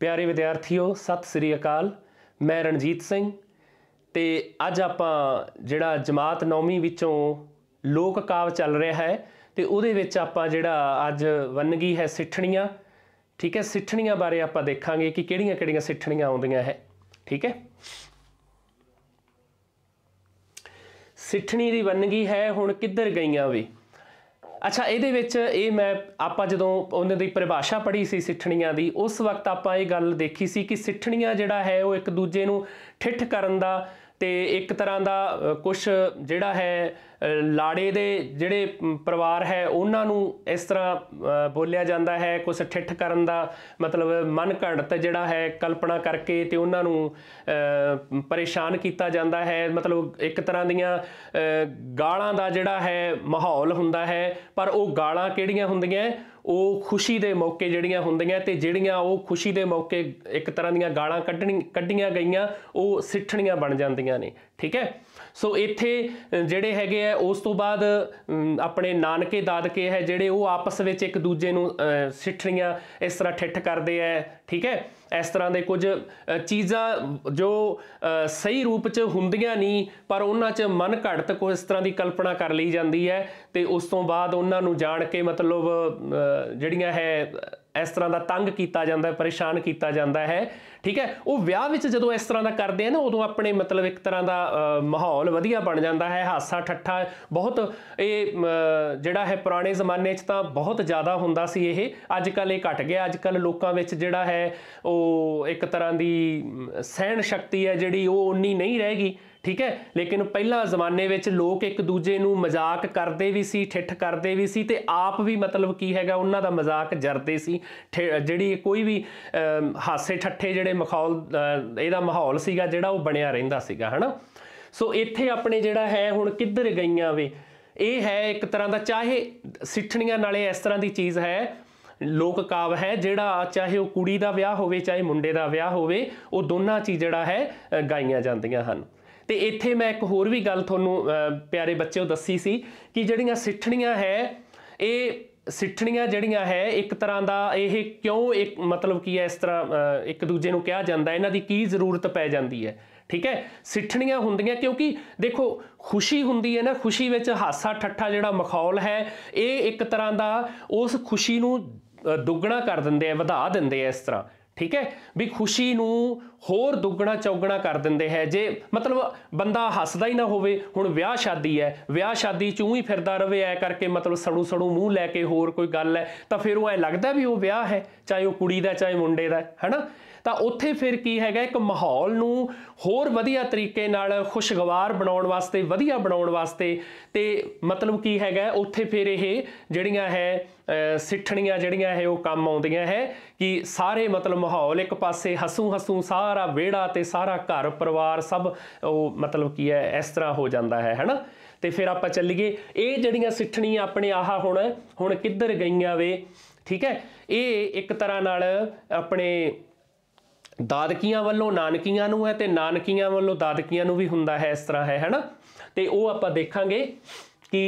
ਪਿਆਰੇ ਵਿਦਿਆਰਥੀਓ ਸਤਿ ਸ੍ਰੀ ਅਕਾਲ ਮੈਂ ਰਣਜੀਤ ਸਿੰਘ ਤੇ ਅੱਜ ਆਪਾਂ ਜਿਹੜਾ ਜਮਾਤ 9ਵੀਂ ਵਿੱਚੋਂ ਲੋਕ ਕਾਵ ਚੱਲ ਰਿਹਾ ਹੈ ਤੇ ਉਹਦੇ ਵਿੱਚ ਆਪਾਂ ਜਿਹੜਾ ਅੱਜ ਵੰਨਗੀ ਹੈ ਸਿੱਠਣੀਆਂ ਠੀਕ ਹੈ ਸਿੱਠਣੀਆਂ ਬਾਰੇ ਆਪਾਂ ਦੇਖਾਂਗੇ ਕਿ ਕਿਹੜੀਆਂ-ਕਿਹੜੀਆਂ ਸਿੱਠਣੀਆਂ ਆਉਂਦੀਆਂ ਹੈ ਠੀਕ ਹੈ ਸਿੱਠਣੀ ਦੀ ਵੰਨਗੀ ਹੈ ਹੁਣ ਕਿੱਧਰ ਗਈਆਂ ਵੇ ਅੱਛਾ ਇਹਦੇ ਵਿੱਚ ਇਹ ਮੈਂ ਆਪਾਂ ਜਦੋਂ ਉਹਨਾਂ ਦੀ ਪਰਿਭਾਸ਼ਾ ਪੜ੍ਹੀ ਸੀ ਸਿੱਠਣੀਆਂ ਦੀ ਉਸ ਵਕਤ ਆਪਾਂ ਇਹ ਗੱਲ ਦੇਖੀ ਸੀ ਕਿ ਸਿੱਠਣੀਆਂ ਜਿਹੜਾ ਹੈ ਉਹ ਇੱਕ ਦੂਜੇ ਨੂੰ ਠਿੱਠ ਕਰਨ ਦਾ ਤੇ ਇੱਕ ਤਰ੍ਹਾਂ ਦਾ ਕੁਝ ਜਿਹੜਾ ਹੈ ਲਾੜੇ ਦੇ ਜਿਹੜੇ ਪਰਿਵਾਰ ਹੈ ਉਹਨਾਂ ਨੂੰ ਇਸ ਤਰ੍ਹਾਂ ਬੋਲਿਆ ਜਾਂਦਾ ਹੈ ਕੁਝ ਠਿੱਠ ਕਰਨ ਦਾ ਮਤਲਬ ਮਨ ਘੜਤ ਜਿਹੜਾ ਹੈ ਕਲਪਨਾ ਕਰਕੇ ਤੇ ਉਹਨਾਂ ਨੂੰ ਪਰੇਸ਼ਾਨ ਕੀਤਾ ਜਾਂਦਾ ਹੈ ਮਤਲਬ ਇੱਕ ਤਰ੍ਹਾਂ ਦੀਆਂ ਗਾਲਾਂ ਦਾ ਜਿਹੜਾ ਹੈ ਮਾਹੌਲ ਹੁੰਦਾ ਹੈ ਪਰ ਉਹ ਗਾਲਾਂ ਕਿਹੜੀਆਂ ਹੁੰਦੀਆਂ ਉਹ ਖੁਸ਼ੀ ਦੇ ਮੌਕੇ ਜਿਹੜੀਆਂ ਹੁੰਦੀਆਂ ਤੇ ਜਿਹੜੀਆਂ ਉਹ ਖੁਸ਼ੀ ਦੇ ਮੌਕੇ ਇੱਕ ਤਰ੍ਹਾਂ ਦੀਆਂ ਗਾਲਾਂ ਕੱਢਣੀ ਕੱਢੀਆਂ ਗਈਆਂ ਉਹ ਸਿੱਠਣੀਆਂ ਬਣ ਜਾਂਦੀਆਂ ਨੇ ਠੀਕ ਹੈ ਸੋ ਇੱਥੇ ਜਿਹੜੇ ਹੈਗੇ ਆ ਉਸ ਤੋਂ ਬਾਅਦ ਆਪਣੇ ਨਾਨਕੇ ਦਾਦਕੇ ਹੈ ਜਿਹੜੇ ਉਹ ਆਪਸ ਵਿੱਚ ਇੱਕ ਦੂਜੇ ਨੂੰ ਸਿੱਠਣੀਆਂ ਇਸ ਤਰ੍ਹਾਂ ਠਿੱਠ ਕਰਦੇ ਆ ਠੀਕ ਹੈ ਇਸ ਤਰ੍ਹਾਂ ਦੇ ਕੁਝ ਚੀਜ਼ਾਂ ਜੋ ਸਹੀ ਰੂਪ 'ਚ ਹੁੰਦੀਆਂ ਨਹੀਂ ਪਰ ਉਹਨਾਂ 'ਚ ਮਨ ਘੜਤ ਕੋ ਇਸ ਤਰ੍ਹਾਂ ਦੀ ਕਲਪਨਾ ਕਰ ਲਈ ਜਾਂਦੀ ਹੈ ਤੇ ਉਸ ਤੋਂ ਬਾਅਦ ਉਹਨਾਂ ਨੂੰ ਜਾਣ ਕੇ ਮਤਲਬ ਜਿਹੜੀਆਂ ਹੈ ਇਸ ਤਰ੍ਹਾਂ ਦਾ ਤੰਗ ਕੀਤਾ ਜਾਂਦਾ ਹੈ ਪਰੇਸ਼ਾਨ ਕੀਤਾ ਜਾਂਦਾ ਹੈ ਠੀਕ ਹੈ ਉਹ ਵਿਆਹ ਵਿੱਚ ਜਦੋਂ ਇਸ ਤਰ੍ਹਾਂ ਦਾ ਕਰਦੇ ਆ ਨਾ ਉਦੋਂ ਆਪਣੇ ਮਤਲਬ ਇੱਕ ਤਰ੍ਹਾਂ ਦਾ ਮਾਹੌਲ ਵਧੀਆ ਬਣ ਜਾਂਦਾ ਹੈ ਹਾਸਾ ਠੱਠਾ ਬਹੁਤ ਇਹ ਜਿਹੜਾ ਹੈ ਪੁਰਾਣੇ ਜ਼ਮਾਨੇ 'ਚ ਤਾਂ ਬਹੁਤ ਜ਼ਿਆਦਾ ਹੁੰਦਾ ਸੀ ਇਹ ਅੱਜ ਕੱਲ ਇਹ ਘਟ ਗਿਆ ਅੱਜ ਕੱਲ ਲੋਕਾਂ ਵਿੱਚ ਜਿਹੜਾ ਹੈ ਉਹ ਇੱਕ ਤਰ੍ਹਾਂ ਦੀ ਸਹਿਣ ਸ਼ਕਤੀ ਹੈ ਜਿਹੜੀ ਉਹ ਉਨੀ ਨਹੀਂ ਰਹੇਗੀ ਠੀਕ ਹੈ ਲੇਕਿਨ ਪਹਿਲਾਂ ਜ਼ਮਾਨੇ ਵਿੱਚ ਲੋਕ ਇੱਕ ਦੂਜੇ ਨੂੰ ਮਜ਼ਾਕ ਕਰਦੇ ਵੀ ਸੀ ਠਿੱਠ ਕਰਦੇ ਵੀ ਸੀ ਤੇ ਆਪ ਵੀ ਮਤਲਬ ਕੀ ਹੈਗਾ ਉਹਨਾਂ ਦਾ ਮਜ਼ਾਕ ਜਰਦੇ ਸੀ ਜਿਹੜੀ ਕੋਈ ਵੀ ਹਾਸੇ ਠੱਠੇ ਜਿਹੜੇ ਮਖੌਲ ਇਹਦਾ ਮਾਹੌਲ ਸੀਗਾ ਜਿਹੜਾ ਉਹ ਬਣਿਆ ਰਹਿੰਦਾ ਸੀਗਾ ਹਨਾ ਸੋ ਇੱਥੇ ਆਪਣੇ ਜਿਹੜਾ ਹੈ ਹੁਣ ਕਿੱਧਰ ਗਈਆਂ ਵੇ ਇਹ ਹੈ ਇੱਕ ਤਰ੍ਹਾਂ ਦਾ ਚਾਹੇ ਸਿੱਠਣੀਆਂ ਨਾਲੇ ਇਸ ਤਰ੍ਹਾਂ ਦੀ ਚੀਜ਼ ਹੈ ਲੋਕ ਕਾਵ ਹੈ ਜਿਹੜਾ ਚਾਹੇ ਉਹ ਕੁੜੀ ਦਾ ਵਿਆਹ ਹੋਵੇ ਚਾਹੇ ਮੁੰਡੇ ਦਾ ਵਿਆਹ ਹੋਵੇ ਉਹ ਦੋਨਾਂ ਚੀਜ਼ ਜਿਹੜਾ ਹੈ ਗਾਈਆਂ ਜਾਂਦੀਆਂ ਹਨ ਤੇ ਇੱਥੇ ਮੈਂ ਇੱਕ ਹੋਰ ਵੀ ਗੱਲ ਤੁਹਾਨੂੰ ਪਿਆਰੇ ਬੱਚਿਓ ਦੱਸੀ ਸੀ ਕਿ ਜਿਹੜੀਆਂ ਸਿੱਠਣੀਆਂ ਹੈ ਇਹ ਸਿੱਠਣੀਆਂ ਜਿਹੜੀਆਂ ਹੈ ਇੱਕ ਤਰ੍ਹਾਂ ਦਾ ਇਹ ਕਿਉਂ ਇੱਕ ਮਤਲਬ ਕੀ ਹੈ ਇਸ ਤਰ੍ਹਾਂ ਇੱਕ ਦੂਜੇ ਨੂੰ ਕਿਹਾ ਜਾਂਦਾ ਇਹਨਾਂ ਦੀ ਕੀ ਜ਼ਰੂਰਤ ਪੈ ਜਾਂਦੀ ਹੈ ਠੀਕ ਹੈ ਸਿੱਠਣੀਆਂ ਹੁੰਦੀਆਂ ਕਿਉਂਕਿ ਦੇਖੋ ਖੁਸ਼ੀ ਹੁੰਦੀ ਹੈ ਨਾ ਖੁਸ਼ੀ ਵਿੱਚ ਹਾਸਾ ਠੱਠਾ ਜਿਹੜਾ ਮਖੌਲ ਹੈ ਇਹ ਇੱਕ ਤਰ੍ਹਾਂ ਦਾ ਉਸ ਖੁਸ਼ੀ ਨੂੰ ਦੁੱਗਣਾ ਕਰ ਦਿੰਦੇ ਆ ਵਧਾ ਦਿੰਦੇ ਆ ਇਸ ਤਰ੍ਹਾਂ ਠੀਕ ਹੈ ਵੀ ਖੁਸ਼ੀ ਨੂੰ ਹੋਰ ਦੁੱਗਣਾ ਚੌਗਣਾ ਕਰ ਦਿੰਦੇ ਹੈ ਜੇ ਮਤਲਬ ਬੰਦਾ ਹੱਸਦਾ ਹੀ ਨਾ ਹੋਵੇ ਹੁਣ ਵਿਆਹ ਸ਼ਾਦੀ ਹੈ ਵਿਆਹ ਸ਼ਾਦੀ ਚ ਹੀ ਫਿਰਦਾ ਰਵੇ ਐ ਕਰਕੇ ਮਤਲਬ ਸੜੂ ਸੜੂ ਮੂੰਹ ਲੈ ਕੇ ਹੋਰ ਕੋਈ ਗੱਲ ਹੈ ਤਾਂ ਫਿਰ ਉਹ ਐ ਲੱਗਦਾ ਵੀ ਉਹ ਵਿਆਹ ਹੈ ਚਾਹੇ ਉਹ ਕੁੜੀ ਦਾ ਚਾਹੇ ਮੁੰਡੇ ਦਾ ਹੈਨਾ ਤਾਂ ਉੱਥੇ ਫਿਰ ਕੀ ਹੈਗਾ ਇੱਕ ਮਾਹੌਲ ਨੂੰ ਹੋਰ ਵਧੀਆ ਤਰੀਕੇ ਨਾਲ ਖੁਸ਼ਗਵਾਰ ਬਣਾਉਣ ਵਾਸਤੇ ਵਧੀਆ ਬਣਾਉਣ ਵਾਸਤੇ ਤੇ ਮਤਲਬ ਕੀ ਹੈਗਾ ਉੱਥੇ ਫਿਰ ਇਹ ਜਿਹੜੀਆਂ ਹੈ ਸਿੱਠਣੀਆਂ ਜਿਹੜੀਆਂ ਹੈ ਉਹ ਕੰਮ ਆਉਂਦੀਆਂ ਹੈ ਕਿ ਸਾਰੇ ਮਤਲਬ ਮਾਹੌਲ ਇੱਕ ਪਾਸੇ ਹਸੂ ਹਸੂ ਸਾਰਾ ਵਿਹੜਾ ਤੇ ਸਾਰਾ ਘਰ ਪਰਿਵਾਰ ਸਭ ਉਹ ਮਤਲਬ ਕੀ ਹੈ ਇਸ ਤਰ੍ਹਾਂ ਹੋ ਜਾਂਦਾ ਹੈ ਹੈਨਾ ਤੇ ਫਿਰ ਆਪਾਂ ਚੱਲੀਏ ਇਹ ਜਿਹੜੀਆਂ ਸਿੱਠਣੀਆਂ ਆਪਣੇ ਆਹਾ ਹੁਣ ਹੁਣ ਕਿੱਧਰ ਗਈਆਂ ਵੇ ਠੀਕ ਹੈ ਇਹ ਇੱਕ ਤਰ੍ਹਾਂ ਨਾਲ ਆਪਣੇ ਦਾਦਕੀਆਂ ਵੱਲੋਂ ਨਾਨਕੀਆਂ ਨੂੰ ਹੈ ਤੇ ਨਾਨਕੀਆਂ ਵੱਲੋਂ ਦਾਦਕੀਆਂ ਨੂੰ ਵੀ ਹੁੰਦਾ ਹੈ ਇਸ ਤਰ੍ਹਾਂ ਹੈ ਹੈਨਾ ਤੇ ਉਹ ਆਪਾਂ ਦੇਖਾਂਗੇ ਕਿ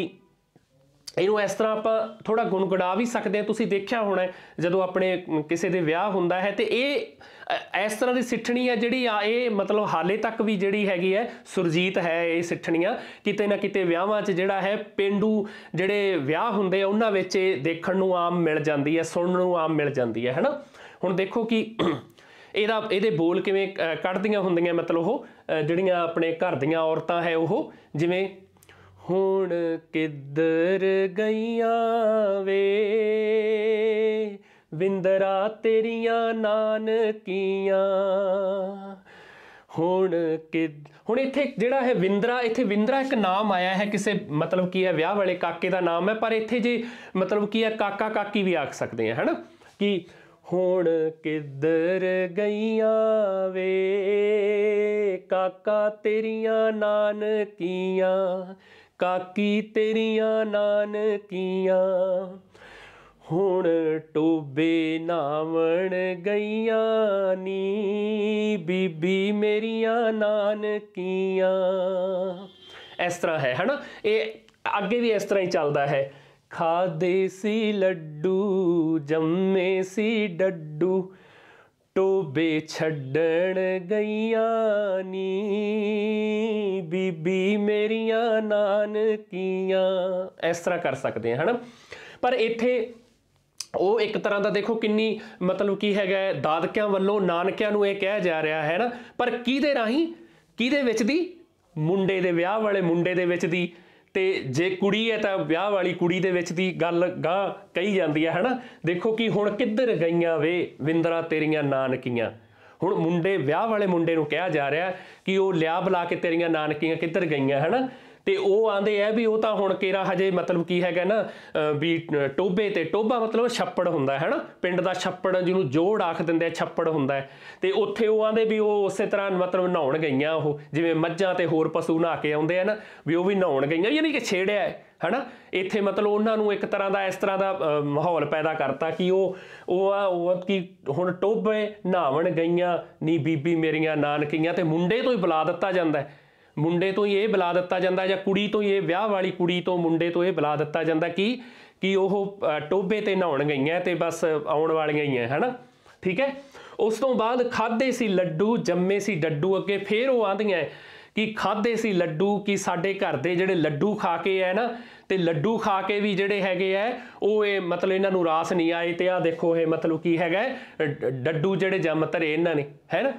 ਇਹਨੂੰ ਇਸ ਤਰ੍ਹਾਂ ਆਪਾਂ ਥੋੜਾ ਗੁੰਗੜਾ ਵੀ ਸਕਦੇ ਆ ਤੁਸੀਂ ਦੇਖਿਆ ਹੋਣਾ ਜਦੋਂ ਆਪਣੇ ਕਿਸੇ ਦੇ ਵਿਆਹ ਹੁੰਦਾ ਹੈ ਤੇ ਇਹ ਇਸ ਤਰ੍ਹਾਂ ਦੀ ਸਿੱਠਣੀ ਹੈ ਜਿਹੜੀ ਆ ਇਹ ਮਤਲਬ ਹਾਲੇ ਤੱਕ ਵੀ ਜਿਹੜੀ ਹੈਗੀ ਹੈ ਸੁਰਜੀਤ ਹੈ ਇਹ ਸਿੱਠਣੀਆਂ ਕਿਤੇ ਨਾ ਕਿਤੇ ਵਿਆਹਾਂ 'ਚ ਜਿਹੜਾ ਹੈ ਪਿੰਡੂ ਜਿਹੜੇ ਵਿਆਹ ਹੁੰਦੇ ਆ ਉਹਨਾਂ ਵਿੱਚ ਇਹ ਦੇਖਣ ਨੂੰ ਆਮ ਮਿਲ ਜਾਂਦੀ ਹੈ ਸੁਣਨ ਨੂੰ ਆਮ ਮਿਲ ਜਾਂਦੀ ਹੈ ਹੈਨਾ ਹੁਣ ਦੇਖੋ ਕਿ ਇਹਦਾ ਇਹਦੇ ਬੋਲ ਕਿਵੇਂ ਕੱਢਦੀਆਂ ਹੁੰਦੀਆਂ ਮਤਲਬ ਉਹ ਜਿਹੜੀਆਂ ਆਪਣੇ ਘਰ ਦੀਆਂ ਔਰਤਾਂ ਹੈ ਉਹ ਜਿਵੇਂ ਹੁਣ ਕਿੱਧਰ ਗਈਆਂ ਵੇ ਵਿੰਦਰਾ ਤੇਰੀਆਂ ਨਾਨਕੀਆਂ ਹੁਣ ਕਿ ਹੁਣ ਇੱਥੇ ਜਿਹੜਾ ਹੈ ਵਿੰਦਰਾ ਇੱਥੇ ਵਿੰਦਰਾ ਇੱਕ ਨਾਮ ਆਇਆ ਹੈ ਕਿਸੇ ਮਤਲਬ ਕੀ ਹੈ ਵਿਆਹ ਵਾਲੇ ਕਾਕੇ ਦਾ ਨਾਮ ਹੈ ਪਰ ਇੱਥੇ ਜੇ ਮਤਲਬ ਕੀ ਹੈ ਕਾਕਾ ਕਾਕੀ ਵੀ ਆਖ ਸਕਦੇ ਆ ਹਨਾ ਕਿ ਹੁਣ ਕਿੱਧਰ ਗਈਆਂ ਵੇ ਕਾਕਾ ਤੇਰੀਆਂ ਨਾਨਕੀਆਂ ਕਾਕੀ ਤੇਰੀਆਂ ਨਾਨਕੀਆਂ ਹੁਣ ਟੋਬੇ ਨਾਵਣ ਗਈਆਂ ਨੀ ਬੀਬੀ ਮੇਰੀਆਂ ਨਾਨਕੀਆਂ ਇਸ ਤਰ੍ਹਾਂ ਹੈ ਹਨਾ ਇਹ ਅੱਗੇ ਵੀ ਇਸ ਤਰ੍ਹਾਂ ਹੀ ਚੱਲਦਾ ਹੈ ਖਾਦੇ ਸੀ ਲੱਡੂ ਜੰਮੇ ਸੀ ਡੱਡੂ ਟੋਬੇ ਛੱਡਣ ਗਈਆਂ ਨੀ ਬੀਬੀ ਮੇਰੀਆਂ ਨਾਨਕੀਆਂ ਇਸ ਤਰ੍ਹਾਂ ਕਰ ਸਕਦੇ ਹਾਂ ਹਨਾ ਪਰ ਇੱਥੇ ਉਹ ਇੱਕ ਤਰ੍ਹਾਂ ਦਾ ਦੇਖੋ ਕਿੰਨੀ ਮਤਲਬ ਕੀ ਹੈਗਾ ਦਾਦਕਿਆਂ ਵੱਲੋਂ ਨਾਨਕਿਆਂ ਨੂੰ ਇਹ ਕਿਹਾ ਜਾ ਰਿਹਾ ਹੈ ਨਾ ਪਰ ਕਿਹਦੇ ਰਾਹੀਂ ਕਿਹਦੇ ਵਿੱਚ ਦੀ ਮੁੰਡੇ ਦੇ ਵਿਆਹ ਵਾਲੇ ਮੁੰਡੇ ਦੇ ਵਿੱਚ ਦੀ ਤੇ ਜੇ ਕੁੜੀ ਹੈ ਤਾਂ ਵਿਆਹ ਵਾਲੀ ਕੁੜੀ ਦੇ ਵਿੱਚ ਦੀ ਗੱਲ ਗਾਂ ਕਹੀ ਜਾਂਦੀ ਹੈ ਹਨਾ ਦੇਖੋ ਕਿ ਹੁਣ ਕਿੱਧਰ ਗਈਆਂ ਵੇ ਵਿੰਦਰਾ ਤੇਰੀਆਂ ਨਾਨਕੀਆਂ ਹੁਣ ਮੁੰਡੇ ਵਿਆਹ ਵਾਲੇ ਮੁੰਡੇ ਨੂੰ ਕਿਹਾ ਜਾ ਰਿਹਾ ਕਿ ਉਹ ਲਿਆ ਬੁਲਾ ਕੇ ਤੇਰੀਆਂ ਨਾਨਕੀਆਂ ਕਿੱਧਰ ਗਈਆਂ ਹਨਾ ਤੇ ਉਹ ਆਂਦੇ ਆ ਵੀ ਉਹ ਤਾਂ ਹੁਣ ਕੇਰਾ ਹਜੇ ਮਤਲਬ ਕੀ ਹੈਗਾ ਨਾ ਵੀ ਟੋਬੇ ਤੇ ਟੋਬਾ ਮਤਲਬ ਛੱਪੜ ਹੁੰਦਾ ਹੈ ਨਾ ਪਿੰਡ ਦਾ ਛੱਪੜ ਜਿਹਨੂੰ ਜੋੜ ਆਖ ਦਿੰਦੇ ਆ ਛੱਪੜ ਹੁੰਦਾ ਤੇ ਉੱਥੇ ਉਹ ਆਂਦੇ ਵੀ ਉਹ ਉਸੇ ਤਰ੍ਹਾਂ ਮਤਲਬ ਨਹਾਉਣ ਗਈਆਂ ਉਹ ਜਿਵੇਂ ਮੱਝਾਂ ਤੇ ਹੋਰ ਪਸ਼ੂ ਨਹਾ ਕੇ ਆਉਂਦੇ ਆ ਨਾ ਵੀ ਉਹ ਵੀ ਨਹਾਉਣ ਗਈਆਂ ਯਾਨੀ ਕਿ ਛੇੜਿਆ ਹੈ ਹਣਾ ਇੱਥੇ ਮਤਲਬ ਉਹਨਾਂ ਨੂੰ ਇੱਕ ਤਰ੍ਹਾਂ ਦਾ ਇਸ ਤਰ੍ਹਾਂ ਦਾ ਮਾਹੌਲ ਪੈਦਾ ਕਰਤਾ ਕਿ ਉਹ ਉਹ ਆ ਉਹ ਕਿ ਹੁਣ ਟੋਬੇ ਨਾਵਣ ਗਈਆਂ ਨੀ ਬੀਬੀ ਮੇਰੀਆਂ ਨਾਨਕੀਆਂ ਤੇ ਮੁੰਡੇ ਤੋਂ ਹੀ ਬੁਲਾ ਦਿੱਤਾ ਜਾਂਦਾ ਹੈ ਮੁੰਡੇ ਤੋਂ ਹੀ ਇਹ ਬੁਲਾ ਦਿੱਤਾ ਜਾਂਦਾ ਜਾਂ ਕੁੜੀ ਤੋਂ ਹੀ ਇਹ ਵਿਆਹ ਵਾਲੀ ਕੁੜੀ ਤੋਂ ਮੁੰਡੇ ਤੋਂ ਇਹ ਬੁਲਾ ਦਿੱਤਾ ਜਾਂਦਾ ਕਿ ਕਿ ਉਹ ਟੋਬੇ ਤੇ ਨਹਾਉਣ ਗਈਆਂ ਤੇ ਬਸ ਆਉਣ ਵਾਲੀਆਂ ਹੀ ਐ ਹਨਾ ਠੀਕ ਹੈ ਉਸ ਤੋਂ ਬਾਅਦ ਖਾਦੇ ਸੀ ਲੱਡੂ ਜੰਮੇ ਸੀ ਡੱਡੂ ਅੱਗੇ ਫੇਰ ਉਹ ਆਂਦੀਆਂ ਕਿ ਖਾਦੇ ਸੀ ਲੱਡੂ ਕਿ ਸਾਡੇ ਘਰ ਦੇ ਜਿਹੜੇ ਲੱਡੂ ਖਾ ਕੇ ਐ ਨਾ ਤੇ ਲੱਡੂ ਖਾ ਕੇ ਵੀ ਜਿਹੜੇ ਹੈਗੇ ਐ ਉਹ ਇਹ ਮਤਲਬ ਇਹਨਾਂ ਨੂੰ ਰਾਸ ਨਹੀਂ ਆਏ ਤੇ ਆ ਦੇਖੋ ਇਹ ਮਤਲਬ ਕੀ ਹੈਗਾ ਡੱਡੂ ਜਿਹੜੇ ਜੰਮ ਤਰੇ ਇਹਨਾਂ ਨੇ ਹੈ ਨਾ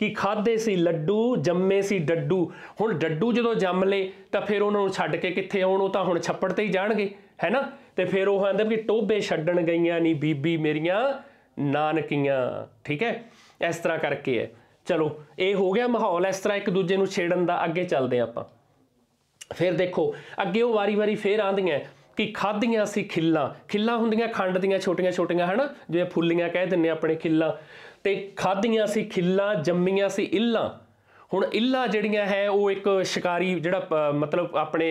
ਕਿ ਖਾਦੇ ਸੀ ਲੱਡੂ ਜੰਮੇ ਸੀ ਡੱਡੂ ਹੁਣ ਡੱਡੂ ਜਦੋਂ ਜੰਮ ਲੇ ਤਾਂ ਫਿਰ ਉਹਨਾਂ ਨੂੰ ਛੱਡ ਕੇ ਕਿੱਥੇ ਆਉਣ ਉਹ ਤਾਂ ਹੁਣ ਛੱਪੜ ਤੇ ਹੀ ਜਾਣਗੇ ਹੈਨਾ ਤੇ ਫਿਰ ਉਹ ਆਂਦੇ ਕਿ ਟੋਬੇ ਛੱਡਣ ਗਈਆਂ ਨਹੀਂ ਬੀਬੀ ਮੇਰੀਆਂ ਨਾਨਕੀਆਂ ਠੀਕ ਹੈ ਇਸ ਤਰ੍ਹਾਂ ਕਰਕੇ ਹੈ ਚਲੋ ਇਹ ਹੋ ਗਿਆ ਮਾਹੌਲ ਇਸ ਤਰ੍ਹਾਂ ਇੱਕ ਦੂਜੇ ਨੂੰ ਛੇੜਨ ਦਾ ਅੱਗੇ ਚੱਲਦੇ ਆਪਾਂ ਫਿਰ ਦੇਖੋ ਅੱਗੇ ਉਹ ਵਾਰੀ-ਵਾਰੀ ਫੇਰ ਆਂਦੀਆਂ ਕਿ ਖਾਧੀਆਂ ਸੀ ਖਿੱਲਾ ਖਿੱਲਾ ਹੁੰਦੀਆਂ ਖੰਡ ਦੀਆਂ ਛੋਟੀਆਂ-ਛੋਟੀਆਂ ਹਨਾ ਜਿਵੇਂ ਫੁੱਲੀਆਂ ਕਹਿ ਦਿੰਨੇ ਆਪਣੇ ਖਿੱਲਾ ਤੇ ਖਾਧੀਆਂ ਸੀ ਖਿੱਲਾ ਜੰਮੀਆਂ ਸੀ ਇੱਲਾ ਹੁਣ ਇੱਲਾ ਜਿਹੜੀਆਂ ਹੈ ਉਹ ਇੱਕ ਸ਼ਿਕਾਰੀ ਜਿਹੜਾ ਮਤਲਬ ਆਪਣੇ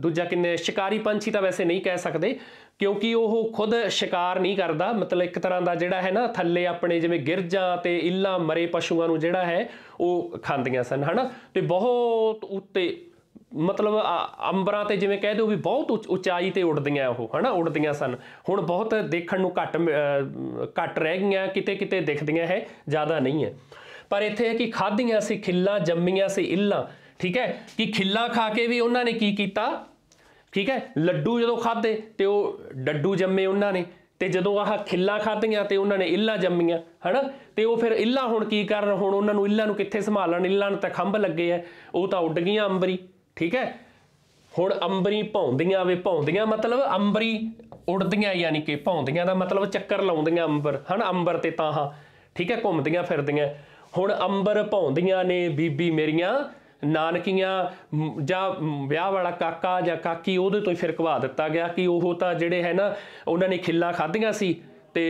ਦੂਜਾ ਕਿੰਨੇ ਸ਼ਿਕਾਰੀ ਪੰਛੀ ਤਾਂ ਵੈਸੇ ਨਹੀਂ ਕਹਿ ਸਕਦੇ ਕਿਉਂਕਿ ਉਹ ਖੁਦ ਸ਼ਿਕਾਰ ਨਹੀਂ ਕਰਦਾ ਮਤਲਬ ਇੱਕ ਤਰ੍ਹਾਂ ਦਾ ਜਿਹੜਾ ਹੈ ਨਾ ਥੱਲੇ ਆਪਣੇ ਜਿਵੇਂ ਗਿਰਜਾਂ ਤੇ ਇੱਲਾ ਮਰੇ ਪਸ਼ੂਆਂ ਨੂੰ ਜਿਹੜਾ ਹੈ ਉਹ ਖਾਂਦੀਆਂ ਸਨ ਹਨਾ ਤੇ ਬਹੁਤ ਉੱਤੇ ਮਤਲਬ ਅੰਬਰਾਂ ਤੇ ਜਿਵੇਂ ਕਹਿ ਉਹ ਵੀ ਬਹੁਤ ਉਚਾਈ ਤੇ ਉੱਡਦੀਆਂ ਉਹ ਹਨਾ ਉੱਡਦੀਆਂ ਸਨ ਹੁਣ ਬਹੁਤ ਦੇਖਣ ਨੂੰ ਘੱਟ ਘੱਟ ਰਹਿ ਗਈਆਂ ਕਿਤੇ ਕਿਤੇ ਦਿਖਦੀਆਂ ਹੈ ਜ਼ਿਆਦਾ ਨਹੀਂ ਹੈ ਪਰ ਇੱਥੇ ਹੈ ਕਿ ਖਾਧੀਆਂ ਸੀ ਖਿੱਲਾ ਜੰਮੀਆਂ ਸੀ ਇੱਲਾ ਠੀਕ ਹੈ ਕਿ ਖਿੱਲਾ ਖਾ ਕੇ ਵੀ ਉਹਨਾਂ ਨੇ ਕੀ ਕੀਤਾ ਠੀਕ ਹੈ ਲੱਡੂ ਜਦੋਂ ਖਾਦੇ ਤੇ ਉਹ ਡੱਡੂ ਜੰਮੇ ਉਹਨਾਂ ਨੇ ਤੇ ਜਦੋਂ ਆਹ ਖਿੱਲਾ ਖਾਧੀਆਂ ਤੇ ਉਹਨਾਂ ਨੇ ਇੱਲਾ ਜੰਮੀਆਂ ਹਨਾ ਤੇ ਉਹ ਫਿਰ ਇੱਲਾ ਹੁਣ ਕੀ ਕਰਨ ਹੁਣ ਉਹਨਾਂ ਨੂੰ ਇੱਲਾ ਨੂੰ ਕਿੱਥੇ ਸੰਭਾਲਣ ਇੱਲਾ ਨੂੰ ਤਾਂ ਖੰਭ ਲੱਗੇ ਆ ਉਹ ਤਾਂ ਉੱਡ ਗਈਆਂ ਅੰਬਰੀ ਠੀਕ ਹੈ ਹੁਣ ਅੰਬਰੀ ਭੌਂਦੀਆਂ ਵੇ ਭੌਂਦੀਆਂ ਮਤਲਬ ਅੰਬਰੀ ਉੜਦੀਆਂ ਯਾਨੀ ਕਿ ਭੌਂਦੀਆਂ ਦਾ ਮਤਲਬ ਚੱਕਰ ਲਾਉਂਦੀਆਂ ਅੰਬਰ ਹਨ ਅੰਬਰ ਤੇ ਤਾਂ ਹਾਂ ਠੀਕ ਹੈ ਘੁੰਮਦੀਆਂ ਫਿਰਦੀਆਂ ਹੁਣ ਅੰਬਰ ਭੌਂਦੀਆਂ ਨੇ ਬੀਬੀ ਮੇਰੀਆਂ ਨਾਨਕੀਆਂ ਜਾਂ ਵਿਆਹ ਵਾਲਾ ਕਾਕਾ ਜਾਂ ਕਾਕੀ ਉਹਦੇ ਤੋਂ ਹੀ ਫਿਰ ਕਵਾ ਦਿੱਤਾ ਗਿਆ ਕਿ ਉਹ ਤਾਂ ਜਿਹੜੇ ਹੈ ਨਾ ਉਹਨਾਂ ਨੇ ਖਿੱਲਾ ਖਾਧੀਆਂ ਸੀ ਤੇ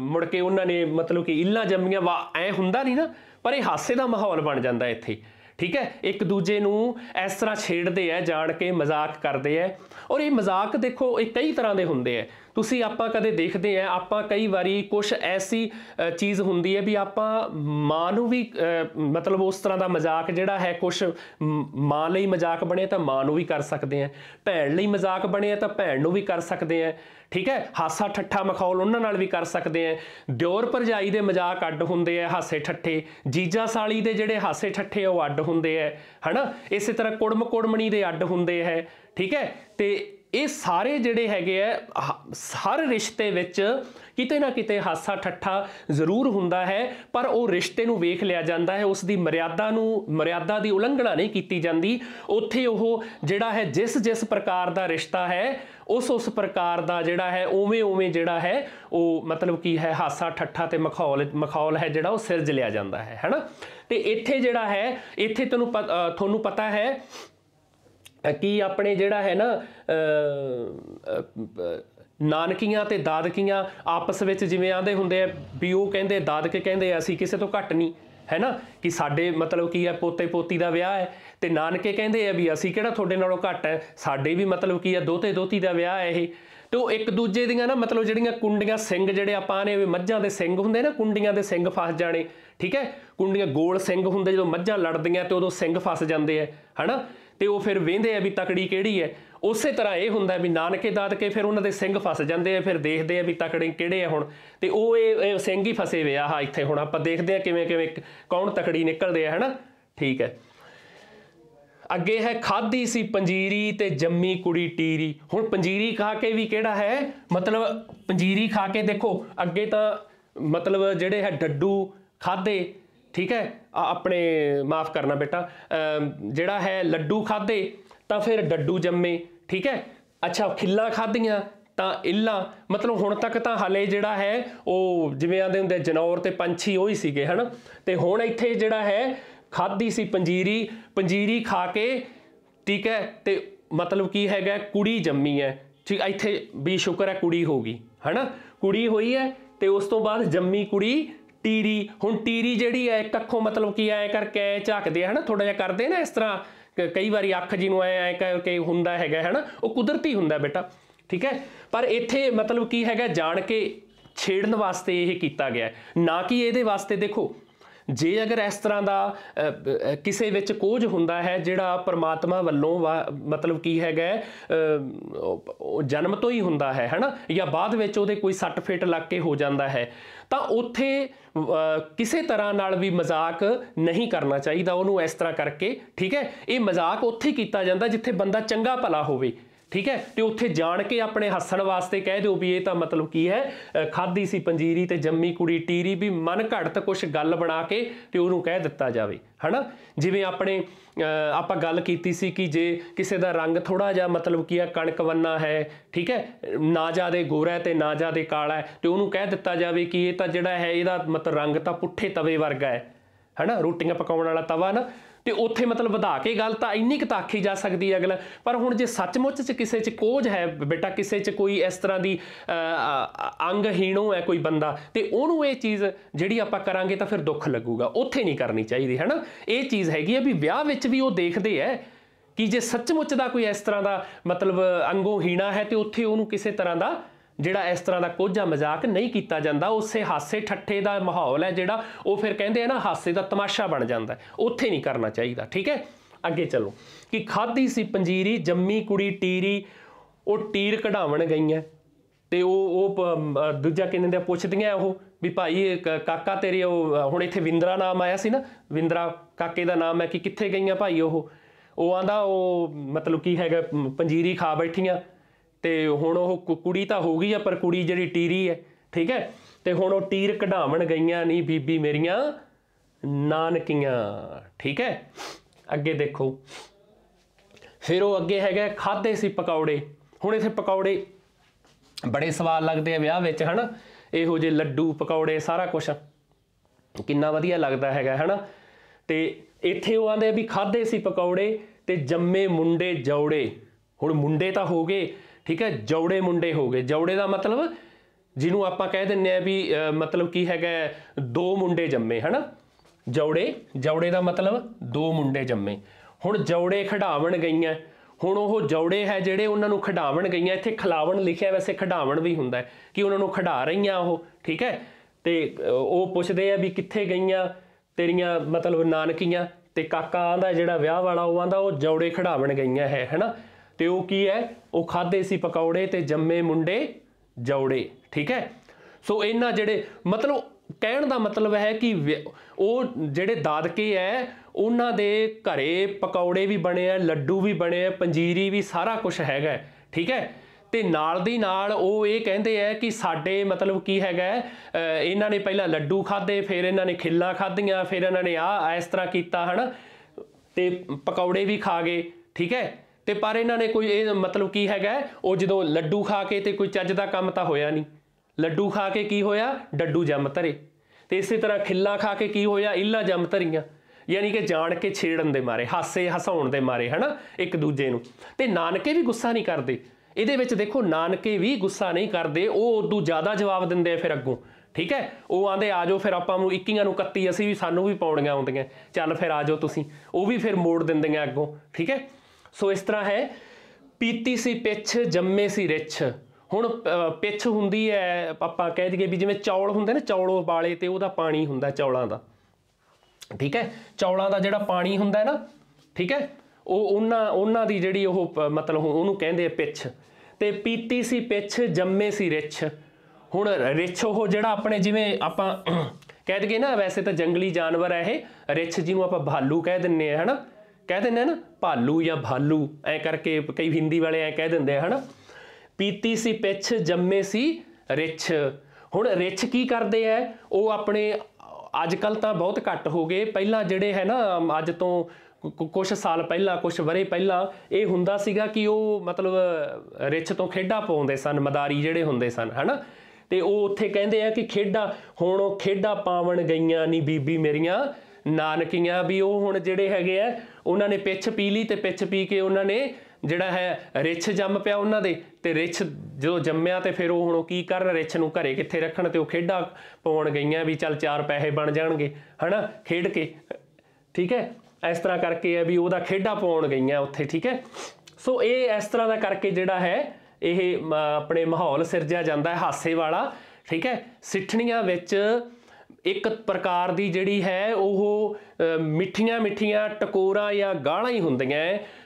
ਮੁੜ ਕੇ ਉਹਨਾਂ ਨੇ ਮਤਲਬ ਕਿ ਇੱਲਾ ਜੰਮੀਆਂ ਵਾ ਐ ਹੁੰਦਾ ਨਹੀਂ ਨਾ ਪਰ ਇਹ ਹਾਸੇ ਦਾ ਮਾਹੌਲ ਬਣ ਜਾਂਦਾ ਇੱਥੇ ਠੀਕ ਹੈ ਇੱਕ ਦੂਜੇ ਨੂੰ ਇਸ ਤਰ੍ਹਾਂ ਛੇੜਦੇ ਆ ਜਾਣ ਕੇ ਮਜ਼ਾਕ ਕਰਦੇ ਆ ਔਰ ਇਹ ਮਜ਼ਾਕ ਦੇਖੋ ਇਹ ਕਈ ਤਰ੍ਹਾਂ ਦੇ ਹੁੰਦੇ ਆ ਤੁਸੀਂ ਆਪਾਂ ਕਦੇ ਦੇਖਦੇ ਆ ਆਪਾਂ ਕਈ ਵਾਰੀ ਕੁਝ ਐਸੀ ਚੀਜ਼ ਹੁੰਦੀ ਹੈ ਵੀ ਆਪਾਂ ਮਾਂ ਨੂੰ ਵੀ ਮਤਲਬ ਉਸ ਤਰ੍ਹਾਂ ਦਾ ਮਜ਼ਾਕ ਜਿਹੜਾ ਹੈ ਕੁਝ ਮਾਂ ਲਈ ਮਜ਼ਾਕ ਬਣੇ ਤਾਂ ਮਾਂ ਨੂੰ ਵੀ ਕਰ ਸਕਦੇ ਆ ਭੈਣ ਲਈ ਮਜ਼ਾਕ ਬਣੇ ਤਾਂ ਭੈਣ ਨੂੰ ਵੀ ਕਰ ਸਕਦੇ ਆ ਠੀਕ ਹੈ ਹਾਸਾ ਠੱਠਾ ਮਖੌਲ ਉਹਨਾਂ ਨਾਲ ਵੀ ਕਰ ਸਕਦੇ ਆ ਦਿਉਰ ਪਰਜਾਈ ਦੇ ਮਜ਼ਾਕ ਅੱਡ ਹੁੰਦੇ ਆ ਹਾਸੇ ਠੱਠੇ ਜੀਜਾ ਸਾਲੀ ਦੇ ਜਿਹੜੇ ਹਾਸੇ ਠੱਠੇ ਉਹ ਅੱਡ ਹੁੰਦੇ ਆ ਹਨਾ ਇਸੇ ਤਰ੍ਹਾਂ ਕੁੜਮ ਕੁੜਮਣੀ ਦੇ ਅੱਡ ਹੁੰਦੇ ਹੈ ਠੀਕ ਹੈ ਤੇ ਇਹ ਸਾਰੇ ਜਿਹੜੇ ਹੈਗੇ ਆ ਹਰ ਰਿਸ਼ਤੇ ਵਿੱਚ ਕਿਤੇ ਨਾ ਕਿਤੇ ਹਾਸਾ ਠੱਠਾ ਜ਼ਰੂਰ ਹੁੰਦਾ ਹੈ ਪਰ ਉਹ ਰਿਸ਼ਤੇ ਨੂੰ ਵੇਖ ਲਿਆ ਜਾਂਦਾ ਹੈ ਉਸ ਦੀ ਮਰਿਆਦਾ ਨੂੰ ਮਰਿਆਦਾ ਦੀ ਉਲੰਘਣਾ ਨਹੀਂ ਕੀਤੀ ਜਾਂਦੀ ਉੱਥੇ ਉਹ ਜਿਹੜਾ ਹੈ ਜਿਸ ਜਿਸ ਪ੍ਰਕਾਰ ਦਾ ਰਿਸ਼ਤਾ ਹੈ ਉਸ ਉਸ ਪ੍ਰਕਾਰ ਦਾ ਜਿਹੜਾ ਹੈ ਉਵੇਂ ਉਵੇਂ ਜਿਹੜਾ ਹੈ ਉਹ ਮਤਲਬ ਕੀ ਹੈ ਹਾਸਾ ਠੱਠਾ ਤੇ ਮਖੌਲ ਮਖੌਲ ਹੈ ਜਿਹੜਾ ਉਹ ਸਿਰਜ ਲਿਆ ਜਾਂਦਾ ਹੈ ਹੈਨਾ ਤੇ ਇੱਥੇ ਜਿਹੜਾ ਹੈ ਇੱਥੇ ਤੁਹਾਨੂੰ ਤੁਹਾਨੂੰ ਪਤਾ ਹੈ ਕਿ ਆਪਣੇ ਜਿਹੜਾ ਹੈ ਨਾ ਨਾਨਕੀਆਂ ਤੇ ਦਾਦਕੀਆਂ ਆਪਸ ਵਿੱਚ ਜਿਵੇਂ ਆਂਦੇ ਹੁੰਦੇ ਆ ਵੀ ਉਹ ਕਹਿੰਦੇ ਦਾਦਕੇ ਕਹਿੰਦੇ ਅਸੀਂ ਕਿਸੇ ਤੋਂ ਘੱਟ ਨਹੀਂ ਹੈ ਨਾ ਕਿ ਸਾਡੇ ਮਤਲਬ ਕੀ ਹੈ ਪੋਤੇ ਪੋਤੀ ਦਾ ਵਿਆਹ ਹੈ ਤੇ ਨਾਨਕੇ ਕਹਿੰਦੇ ਆ ਵੀ ਅਸੀਂ ਕਿਹੜਾ ਤੁਹਾਡੇ ਨਾਲੋਂ ਘੱਟ ਹੈ ਸਾਡੇ ਵੀ ਮਤਲਬ ਕੀ ਹੈ ਦੋਤੇ ਦੋਤੀ ਦਾ ਵਿਆਹ ਹੈ ਇਹ ਤੇ ਉਹ ਇੱਕ ਦੂਜੇ ਦੀਆਂ ਨਾ ਮਤਲਬ ਜਿਹੜੀਆਂ ਕੁੰਡੀਆਂ ਸਿੰਘ ਜਿਹੜੇ ਆਪਾਂ ਨੇ ਵੀ ਮੱਝਾਂ ਦੇ ਸਿੰਘ ਹੁੰਦੇ ਨਾ ਕੁੰਡੀਆਂ ਦੇ ਸਿੰਘ ਫਸ ਜਾਣੇ ਠੀਕ ਹੈ ਕੁੰਡੀਆਂ ਗੋਲ ਸਿੰਘ ਹੁੰਦੇ ਜਦੋਂ ਮੱਝਾਂ ਲੜਦੀਆਂ ਤੇ ਉਦੋਂ ਸਿੰਘ ਫਸ ਜਾਂਦੇ ਆ ਹਨਾ ਤੇ ਉਹ ਫਿਰ ਵੇਂਦੇ ਆ ਵੀ ਤਕੜੀ ਕਿਹੜੀ ਹੈ ਉਸੇ ਤਰ੍ਹਾਂ ਇਹ ਹੁੰਦਾ ਵੀ ਨਾਨਕੇ ਦਾਦਕੇ ਫਿਰ ਉਹਨਾਂ ਦੇ ਸਿੰਘ ਫਸ ਜਾਂਦੇ ਆ ਫਿਰ ਦੇਖਦੇ ਆ ਵੀ ਤਕੜੇ ਕਿਹੜੇ ਆ ਹੁਣ ਤੇ ਉਹ ਇਹ ਸਿੰਘ ਹੀ ਫਸੇ ਵਿਆ ਆ ਇੱਥੇ ਹੁਣ ਆਪਾਂ ਦੇਖਦੇ ਆ ਕਿਵੇਂ ਕਿਵੇਂ ਕੌਣ ਤਕੜੀ ਨਿਕਲਦੇ ਆ ਹਨਾ ਠੀਕ ਹੈ ਅੱਗੇ ਹੈ ਖਾਦੀ ਸੀ ਪੰਜੀਰੀ ਤੇ ਜੰਮੀ ਕੁੜੀ ਟੀਰੀ ਹੁਣ ਪੰਜੀਰੀ ਖਾ ਕੇ ਵੀ ਕਿਹੜਾ ਹੈ ਮਤਲਬ ਪੰਜੀਰੀ ਖਾ ਕੇ ਦੇਖੋ ਅੱਗੇ ਤਾਂ ਮਤਲਬ ਜਿਹੜੇ ਹੈ ਡੱਡੂ ਖਾਦੇ ਠੀਕ ਹੈ ਆਪਣੇ ਮਾਫ ਕਰਨਾ ਬੇਟਾ ਜਿਹੜਾ ਹੈ ਲੱਡੂ ਖਾਦੇ ਤਾਂ ਫਿਰ ਡੱਡੂ ਜੰਮੇ ਠੀਕ ਹੈ ਅੱਛਾ ਖਿੱਲਾ ਖਾਧੀਆਂ ਤਾਂ ਇੱਲਾ ਮਤਲਬ ਹੁਣ ਤੱਕ ਤਾਂ ਹਲੇ ਜਿਹੜਾ ਹੈ ਉਹ ਜਿਵੇਂ ਆਂਦੇ ਹੁੰਦੇ ਜਨੌਰ ਤੇ ਪੰਛੀ ਉਹ ਹੀ ਸੀਗੇ ਹਨ ਤੇ ਹੁਣ ਇੱਥੇ ਜਿਹੜਾ ਹੈ ਖਾਦੀ ਸੀ ਪੰਜੀਰੀ ਪੰਜੀਰੀ ਖਾ ਕੇ ਠੀਕ ਹੈ ਤੇ ਮਤਲਬ ਕੀ ਹੈਗਾ ਕੁੜੀ ਜੰਮੀ ਹੈ ਠੀਕ ਇੱਥੇ ਵੀ ਸ਼ੁਕਰ ਹੈ ਕੁੜੀ ਹੋ ਗਈ ਹਨਾ ਕੁੜੀ ਹੋਈ ਹੈ ਤੇ ਉਸ ਤੋਂ ਬਾਅਦ ਜੰਮੀ ਕੁੜੀ ਟੀਰੀ ਹੁਣ ਟੀਰੀ ਜਿਹੜੀ ਹੈ ਇੱਕ ਅੱਖੋਂ ਮਤਲਬ ਕੀ ਐ ਕਰਕੇ ਐ ਝਾਕਦੇ ਹਨਾ ਥੋੜਾ ਜਿਹਾ ਕਰਦੇ ਨਾ ਇਸ ਤਰ੍ਹਾਂ ਕਈ ਵਾਰੀ ਅੱਖ ਜਿਹਨੂੰ ਐ ਐ ਕਰਕੇ ਹੁੰਦਾ ਹੈਗਾ ਹਨਾ ਉਹ ਕੁਦਰਤੀ ਹੁੰਦਾ ਬੇਟਾ ਠੀਕ ਹੈ ਪਰ ਇੱਥੇ ਮਤਲਬ ਕੀ ਹੈਗਾ ਜਾਣ ਕੇ ਛੇੜਨ ਵਾਸਤੇ ਇਹ ਕੀਤਾ ਗਿਆ ਨਾ ਕਿ ਇਹਦੇ ਵਾਸਤੇ ਦੇਖੋ ਜੇ ਅਗਰ ਇਸ ਤਰ੍ਹਾਂ ਦਾ ਕਿਸੇ ਵਿੱਚ ਕੋਝ ਹੁੰਦਾ ਹੈ ਜਿਹੜਾ ਪਰਮਾਤਮਾ ਵੱਲੋਂ ਮਤਲਬ ਕੀ ਹੈਗਾ ਜਨਮ ਤੋਂ ਹੀ ਹੁੰਦਾ ਹੈ ਹਨਾ ਜਾਂ ਬਾਅਦ ਵਿੱਚ ਉਹਦੇ ਕੋਈ ਸੱਟ ਫੇਟ ਲੱਗ ਕੇ ਹੋ ਜਾਂਦਾ ਹੈ ਤਾਂ ਉੱਥੇ ਕਿਸੇ ਤਰ੍ਹਾਂ ਨਾਲ ਵੀ ਮਜ਼ਾਕ ਨਹੀਂ ਕਰਨਾ ਚਾਹੀਦਾ ਉਹਨੂੰ ਇਸ ਤਰ੍ਹਾਂ ਕਰਕੇ ਠੀਕ ਹੈ ਇਹ ਮਜ਼ਾਕ ਉੱਥੇ ਕੀਤਾ ਜਾਂਦਾ ਜਿੱਥੇ ਬੰਦਾ ਚੰਗਾ ਭਲਾ ਹੋਵੇ ਠੀਕ ਹੈ ਤੇ ਉੱਥੇ ਜਾਣ ਕੇ ਆਪਣੇ ਹੱਸਣ ਵਾਸਤੇ ਕਹਿ ਦਿਓ ਵੀ ਇਹ ਤਾਂ ਮਤਲਬ ਕੀ ਹੈ ਖਾਦੀ ਸੀ ਪੰਜੀਰੀ ਤੇ ਜੰਮੀ ਕੁੜੀ ਟੀਰੀ ਵੀ ਮਨ ਘੜਤ ਕੁਝ ਗੱਲ ਬਣਾ ਕੇ ਤੇ ਉਹਨੂੰ ਕਹਿ ਦਿੱਤਾ ਜਾਵੇ ਹਨਾ ਜਿਵੇਂ ਆਪਣੇ ਆਪਾਂ ਗੱਲ ਕੀਤੀ ਸੀ ਕਿ ਜੇ ਕਿਸੇ ਦਾ ਰੰਗ ਥੋੜਾ ਜਿਹਾ ਮਤਲਬ ਕੀ ਆ ਕਣਕਵੰਨਾ ਹੈ ਠੀਕ ਹੈ ਨਾ ਜ਼ਿਆਦਾ ਗੋਰਾ ਤੇ ਨਾ ਜ਼ਿਆਦਾ ਕਾਲਾ ਤੇ ਉਹਨੂੰ ਕਹਿ ਦਿੱਤਾ ਜਾਵੇ ਕਿ ਇਹ ਤਾਂ ਜਿਹੜਾ ਹੈ ਇਹਦਾ ਮਤਲਬ ਰੰਗ ਤਾਂ ਪੁੱਠੇ ਤਵੇ ਵਰਗਾ ਹੈ ਹਨਾ ਰੋਟੀਆਂ ਪਕਾਉਣ ਵਾਲਾ ਤਵਾ ਨਾ ਤੇ ਉੱਥੇ ਮਤਲਬ ਵਧਾ ਕੇ ਗੱਲ ਤਾਂ ਇੰਨੀ ਕੁ ਤਾਕੀ ਜਾ ਸਕਦੀ ਹੈ ਅਗਲਾ ਪਰ ਹੁਣ ਜੇ ਸੱਚਮੁੱਚ ਚ ਕਿਸੇ ਚ ਕੋਝ ਹੈ ਬੇਟਾ ਕਿਸੇ ਚ ਕੋਈ ਇਸ ਤਰ੍ਹਾਂ ਦੀ ਅੰਗਹੀਣੋ ਹੈ ਕੋਈ ਬੰਦਾ ਤੇ ਉਹਨੂੰ ਇਹ ਚੀਜ਼ ਜਿਹੜੀ ਆਪਾਂ ਕਰਾਂਗੇ ਤਾਂ ਫਿਰ ਦੁੱਖ ਲੱਗੂਗਾ ਉੱਥੇ ਨਹੀਂ ਕਰਨੀ ਚਾਹੀਦੀ ਹੈ ਨਾ ਇਹ ਚੀਜ਼ ਹੈਗੀ ਹੈ ਵੀ ਵਿਆਹ ਵਿੱਚ ਵੀ ਉਹ ਦੇਖਦੇ ਐ ਕਿ ਜੇ ਸੱਚਮੁੱਚ ਦਾ ਕੋਈ ਇਸ ਤਰ੍ਹਾਂ ਦਾ ਮਤਲਬ ਅੰਗੋ ਹੀਣਾ ਹੈ ਤੇ ਉੱਥੇ ਉਹਨੂੰ ਕਿਸੇ ਤਰ੍ਹਾਂ ਦਾ ਜਿਹੜਾ ਇਸ ਤਰ੍ਹਾਂ ਦਾ ਕੋਝਾ ਮਜ਼ਾਕ ਨਹੀਂ ਕੀਤਾ ਜਾਂਦਾ ਉਸੇ ਹਾਸੇ ਠੱਠੇ ਦਾ ਮਾਹੌਲ ਹੈ ਜਿਹੜਾ ਉਹ ਫਿਰ ਕਹਿੰਦੇ ਆ ਨਾ ਹਾਸੇ ਦਾ ਤਮਾਸ਼ਾ ਬਣ ਜਾਂਦਾ ਉੱਥੇ ਨਹੀਂ ਕਰਨਾ ਚਾਹੀਦਾ ਠੀਕ ਹੈ ਅੱਗੇ ਚੱਲੋ ਕਿ ਖਾਦੀ ਸੀ ਪੰਜੀਰੀ ਜੰਮੀ ਕੁੜੀ ਟੀਰੀ ਉਹ ਟੀਰ ਕਢਾਵਣ ਗਈਆਂ ਤੇ ਉਹ ਉਹ ਦੂਜਾ ਕਿੰਨੇ ਦੇ ਪੁੱਛਦੀਆਂ ਉਹ ਵੀ ਭਾਈ ਕਾਕਾ ਤੇਰੇ ਉਹ ਹੁਣ ਇੱਥੇ ਵਿੰਦਰਾ ਨਾਮ ਆਇਆ ਸੀ ਨਾ ਵਿੰਦਰਾ ਕਾਕੇ ਦਾ ਨਾਮ ਹੈ ਕਿ ਕਿੱਥੇ ਗਈਆਂ ਭਾਈ ਉਹ ਉਹ ਆਂਦਾ ਉਹ ਮਤਲਬ ਕੀ ਹੈਗਾ ਪੰਜੀਰੀ ਖਾ ਬੈਠੀਆਂ ਤੇ ਹੁਣ ਉਹ ਕੁੜੀ ਤਾਂ ਹੋ ਗਈ ਆ ਪਰ ਕੁੜੀ ਜਿਹੜੀ ਟੀਰੀ ਹੈ ਠੀਕ ਹੈ ਤੇ ਹੁਣ ਉਹ ਟੀਰ ਕਢਾਵਣ ਗਈਆਂ ਨਹੀਂ ਬੀਬੀ ਮੇਰੀਆਂ ਨਾਨਕੀਆਂ ਠੀਕ ਹੈ ਅੱਗੇ ਦੇਖੋ ਫਿਰ ਉਹ ਅੱਗੇ ਹੈਗਾ ਖਾਦੇ ਸੀ ਪਕੌੜੇ ਹੁਣ ਇਥੇ ਪਕੌੜੇ ਬੜੇ ਸਵਾਲ ਲੱਗਦੇ ਆ ਵਿਆਹ ਵਿੱਚ ਹਨਾ ਇਹੋ ਜੇ ਲੱਡੂ ਪਕੌੜੇ ਸਾਰਾ ਕੁਝ ਕਿੰਨਾ ਵਧੀਆ ਲੱਗਦਾ ਹੈਗਾ ਹਨਾ ਤੇ ਇੱਥੇ ਉਹ ਆਂਦੇ ਵੀ ਖਾਦੇ ਸੀ ਪਕੌੜੇ ਤੇ ਜੰਮੇ ਮੁੰਡੇ ਜੌੜੇ ਹੁਣ ਮੁੰਡੇ ਤਾਂ ਹੋ ਗਏ ਠੀਕ ਹੈ ਜੌੜੇ ਮੁੰਡੇ ਹੋ ਗਏ ਜੌੜੇ ਦਾ ਮਤਲਬ ਜਿਹਨੂੰ ਆਪਾਂ ਕਹਿ ਦਿੰਨੇ ਆ ਵੀ ਮਤਲਬ ਕੀ ਹੈਗਾ ਦੋ ਮੁੰਡੇ ਜੰਮੇ ਹਨਾ ਜੌੜੇ ਜੌੜੇ ਦਾ ਮਤਲਬ ਦੋ ਮੁੰਡੇ ਜੰਮੇ ਹੁਣ ਜੌੜੇ ਖਡਾਵਣ ਗਈਆਂ ਹੁਣ ਉਹ ਜੌੜੇ ਹੈ ਜਿਹੜੇ ਉਹਨਾਂ ਨੂੰ ਖਡਾਵਣ ਗਈਆਂ ਇੱਥੇ ਖਲਾਵਣ ਲਿਖਿਆ ਵੈਸੇ ਖਡਾਵਣ ਵੀ ਹੁੰਦਾ ਹੈ ਕਿ ਉਹਨਾਂ ਨੂੰ ਖਡਾ ਰਹੀਆਂ ਉਹ ਠੀਕ ਹੈ ਤੇ ਉਹ ਪੁੱਛਦੇ ਆ ਵੀ ਕਿੱਥੇ ਗਈਆਂ ਤੇਰੀਆਂ ਮਤਲਬ ਨਾਨਕੀਆਂ ਤੇ ਕਾਕਾ ਆਂਦਾ ਜਿਹੜਾ ਵਿਆਹ ਵਾਲਾ ਉਹ ਆਂਦਾ ਉਹ ਜੌੜੇ ਖਡਾਵਣ ਗਈਆਂ ਹੈ ਹੈਨਾ ਤੇ ਉਹ ਕੀ ਹੈ ਉਹ ਖਾਦੇ ਸੀ ਪਕੌੜੇ ਤੇ ਜੰਮੇ ਮੁੰਡੇ ਜੌੜੇ ਠੀਕ ਹੈ ਸੋ ਇਹਨਾਂ ਜਿਹੜੇ ਮਤਲਬ ਕਹਿਣ ਦਾ ਮਤਲਬ ਹੈ ਕਿ ਉਹ ਜਿਹੜੇ ਦਾਦਕੇ ਐ ਉਹਨਾਂ ਦੇ ਘਰੇ ਪਕੌੜੇ ਵੀ ਬਣੇ ਆ ਲੱਡੂ ਵੀ ਬਣੇ ਆ ਪੰਜੀਰੀ ਵੀ ਸਾਰਾ ਕੁਝ ਹੈਗਾ ਠੀਕ ਹੈ ਤੇ ਨਾਲ ਦੀ ਨਾਲ ਉਹ ਇਹ ਕਹਿੰਦੇ ਆ ਕਿ ਸਾਡੇ ਮਤਲਬ ਕੀ ਹੈਗਾ ਇਹਨਾਂ ਨੇ ਪਹਿਲਾਂ ਲੱਡੂ ਖਾਦੇ ਫਿਰ ਇਹਨਾਂ ਨੇ ਖਿੱਲਾ ਖਾਧੀਆਂ ਫਿਰ ਇਹਨਾਂ ਨੇ ਆ ਇਸ ਤਰ੍ਹਾਂ ਕੀਤਾ ਹਨ ਤੇ ਪਕੌੜੇ ਵੀ ਖਾ ਗਏ ਠੀਕ ਹੈ ਤੇ ਪਰ ਇਹਨਾਂ ਨੇ ਕੋਈ ਇਹ ਮਤਲਬ ਕੀ ਹੈਗਾ ਉਹ ਜਦੋਂ ਲੱਡੂ ਖਾ ਕੇ ਤੇ ਕੋਈ ਚੱਜ ਦਾ ਕੰਮ ਤਾਂ ਹੋਇਆ ਨਹੀਂ ਲੱਡੂ ਖਾ ਕੇ ਕੀ ਹੋਇਆ ਡੱਡੂ ਜੰਮ ਤਰੇ ਤੇ ਇਸੇ ਤਰ੍ਹਾਂ ਖਿੱਲਾ ਖਾ ਕੇ ਕੀ ਹੋਇਆ ਇੱਲਾ ਜੰਮ ਤਰੀਆਂ ਯਾਨੀ ਕਿ ਜਾਣ ਕੇ ਛੇੜਨ ਦੇ ਮਾਰੇ ਹਾਸੇ ਹਸਾਉਣ ਦੇ ਮਾਰੇ ਹਨਾ ਇੱਕ ਦੂਜੇ ਨੂੰ ਤੇ ਨਾਨਕੇ ਵੀ ਗੁੱਸਾ ਨਹੀਂ ਕਰਦੇ ਇਹਦੇ ਵਿੱਚ ਦੇਖੋ ਨਾਨਕੇ ਵੀ ਗੁੱਸਾ ਨਹੀਂ ਕਰਦੇ ਉਹ ਉਦੋਂ ਜ਼ਿਆਦਾ ਜਵਾਬ ਦਿੰਦੇ ਆ ਫਿਰ ਅੱਗੋਂ ਠੀਕ ਹੈ ਉਹ ਆਂਦੇ ਆਜੋ ਫਿਰ ਆਪਾਂ ਨੂੰ ਇੱਕੀਆਂ ਨੂੰ 31 ਅਸੀਂ ਵੀ ਸਾਨੂੰ ਵੀ ਪਾਉਣੀਆਂ ਆਉਂਦੀਆਂ ਚੱਲ ਫਿਰ ਆਜੋ ਤੁਸੀਂ ਉਹ ਵੀ ਫਿਰ ਮੋੜ ਦਿੰਦੀਆਂ ਅੱਗੋਂ ਠੀਕ ਹੈ ਸੋ ਇਸ ਤਰ੍ਹਾਂ ਹੈ ਪੀਤੀ ਸੀ ਪਿੱਛ ਜੰਮੇ ਸੀ ਰਿਛ ਹੁਣ ਪਿੱਛ ਹੁੰਦੀ ਹੈ ਆਪਾਂ ਕਹਿ ਦਈਏ ਵੀ ਜਿਵੇਂ ਚੌਲ ਹੁੰਦੇ ਨੇ ਚੌਲ ਬਾਲੇ ਤੇ ਉਹਦਾ ਪਾਣੀ ਹੁੰਦਾ ਚੌਲਾਂ ਦਾ ਠੀਕ ਹੈ ਚੌਲਾਂ ਦਾ ਜਿਹੜਾ ਪਾਣੀ ਹੁੰਦਾ ਹੈ ਨਾ ਠੀਕ ਹੈ ਉਹ ਉਹਨਾਂ ਉਹਨਾਂ ਦੀ ਜਿਹੜੀ ਉਹ ਮਤਲਬ ਉਹਨੂੰ ਕਹਿੰਦੇ ਪਿੱਛ ਤੇ ਪੀਤੀ ਸੀ ਪਿੱਛ ਜੰਮੇ ਸੀ ਰਿਛ ਹੁਣ ਰਿਛ ਉਹ ਜਿਹੜਾ ਆਪਣੇ ਜਿਵੇਂ ਆਪਾਂ ਕਹਿ ਦਈਏ ਨਾ ਵੈਸੇ ਤਾਂ ਜੰਗਲੀ ਜਾਨਵਰ ਹੈ ਇਹ ਰਿਛ ਜਿਹਨੂੰ ਆਪਾਂ ਭਾਲੂ ਕਹਿ ਦਿੰਨੇ ਆ ਹਨਾ ਕਹਿ ਦਿੰਦੇ ਨਾ ਭਾਲੂ ਜਾਂ ਭਾਲੂ ਐ ਕਰਕੇ ਕਈ ਹਿੰਦੀ ਵਾਲੇ ਐ ਕਹਿ ਦਿੰਦੇ ਹਨ ਪੀਤੀ ਸੀ ਪਿੱਛ ਜੰਮੇ ਸੀ ਰਿਛ ਹੁਣ ਰਿਛ ਕੀ ਕਰਦੇ ਐ ਉਹ ਆਪਣੇ ਅੱਜ ਕੱਲ ਤਾਂ ਬਹੁਤ ਘੱਟ ਹੋ ਗਏ ਪਹਿਲਾਂ ਜਿਹੜੇ ਹੈ ਨਾ ਅੱਜ ਤੋਂ ਕੁਝ ਸਾਲ ਪਹਿਲਾਂ ਕੁਝ ਵਰੇ ਪਹਿਲਾਂ ਇਹ ਹੁੰਦਾ ਸੀਗਾ ਕਿ ਉਹ ਮਤਲਬ ਰਿਛ ਤੋਂ ਖੇਡਾਂ ਪਾਉਂਦੇ ਸਨ ਮਦਾਰੀ ਜਿਹੜੇ ਹੁੰਦੇ ਸਨ ਹਨਾ ਤੇ ਉਹ ਉੱਥੇ ਕਹਿੰਦੇ ਆ ਕਿ ਖੇਡਾਂ ਹੁਣ ਉਹ ਖੇਡਾਂ ਪਾਵਣ ਗਈਆਂ ਨਹੀਂ ਬੀਬੀ ਮੇਰੀਆਂ ਨਾਨਕੀਆਂ ਵੀ ਉਹ ਹੁਣ ਜਿਹੜੇ ਹੈਗੇ ਆ ਉਹਨਾਂ ਨੇ ਪਿੱਛ ਪੀ ਲਈ ਤੇ ਪਿੱਛ ਪੀ ਕੇ ਉਹਨਾਂ ਨੇ ਜਿਹੜਾ ਹੈ ਰਿਛ ਜੰਮ ਪਿਆ ਉਹਨਾਂ ਦੇ ਤੇ ਰਿਛ ਜਦੋਂ ਜੰਮਿਆ ਤੇ ਫਿਰ ਉਹ ਹੁਣ ਕੀ ਕਰਨ ਰਿਛ ਨੂੰ ਘਰੇ ਕਿੱਥੇ ਰੱਖਣ ਤੇ ਉਹ ਖੇਡਾਂ ਪਾਉਣ ਗਈਆਂ ਵੀ ਚੱਲ ਚਾਰ ਪੈਸੇ ਬਣ ਜਾਣਗੇ ਹਨਾ ਖੇਡ ਕੇ ਠੀਕ ਹੈ ਇਸ ਤਰ੍ਹਾਂ ਕਰਕੇ ਹੈ ਵੀ ਉਹਦਾ ਖੇਡਾਂ ਪਾਉਣ ਗਈਆਂ ਉੱਥੇ ਠੀਕ ਹੈ ਸੋ ਇਹ ਇਸ ਤਰ੍ਹਾਂ ਦਾ ਕਰਕੇ ਜਿਹੜਾ ਹੈ ਇਹ ਆਪਣੇ ਮਾਹੌਲ ਸਿਰਜਿਆ ਜਾਂਦਾ ਹੈ ਹਾਸੇ ਵਾਲਾ ਠੀਕ ਹੈ ਸਿੱਠਣੀਆਂ ਵਿੱਚ ਇੱਕ ਪ੍ਰਕਾਰ ਦੀ ਜਿਹੜੀ ਹੈ ਉਹ ਮਿੱਠੀਆਂ ਮਿੱਠੀਆਂ ਟਕੋਰਾ ਜਾਂ ਗਾਲਾਂ ਹੀ ਹੁੰਦੀਆਂ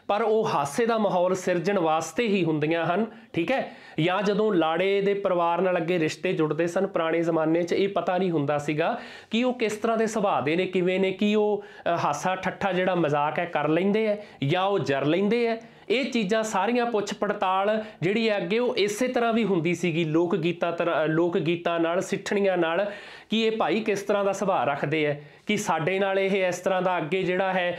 ਪਰ ਉਹ ਹਾਸੇ ਦਾ ਮਾਹੌਲ ਸਿਰਜਣ ਵਾਸਤੇ ਹੀ ਹੁੰਦੀਆਂ ਹਨ ਠੀਕ ਹੈ ਜਾਂ ਜਦੋਂ ਲਾੜੇ ਦੇ ਪਰਿਵਾਰ ਨਾਲ ਅੱਗੇ ਰਿਸ਼ਤੇ ਜੁੜਦੇ ਸਨ ਪੁਰਾਣੇ ਜ਼ਮਾਨੇ 'ਚ ਇਹ ਪਤਾ ਨਹੀਂ ਹੁੰਦਾ ਸੀਗਾ ਕਿ ਉਹ ਕਿਸ ਤਰ੍ਹਾਂ ਦੇ ਸੁਭਾਅ ਦੇ ਨੇ ਕਿਵੇਂ ਨੇ ਕਿ ਉਹ ਹਾਸਾ ਠੱਠਾ ਜਿਹੜਾ ਮਜ਼ਾਕ ਹੈ ਕਰ ਲੈਂਦੇ ਆ ਜਾਂ ਉਹ ਜਰ ਲੈਂਦੇ ਆ ਇਹ ਚੀਜ਼ਾਂ ਸਾਰੀਆਂ ਪੁੱਛ ਪੜਤਾਲ ਜਿਹੜੀ ਹੈ ਅੱਗੇ ਉਹ ਇਸੇ ਤਰ੍ਹਾਂ ਵੀ ਹੁੰਦੀ ਸੀਗੀ ਲੋਕ ਗੀਤਾ ਲੋਕ ਗੀਤਾ ਨਾਲ ਸਿੱਠਣੀਆਂ ਨਾਲ ਕਿ ਇਹ ਭਾਈ ਕਿਸ ਤਰ੍ਹਾਂ ਦਾ ਸੁਭਾਅ ਰੱਖਦੇ ਐ ਕਿ ਸਾਡੇ ਨਾਲ ਇਹ ਇਸ ਤਰ੍ਹਾਂ ਦਾ ਅੱਗੇ ਜਿਹੜਾ ਹੈ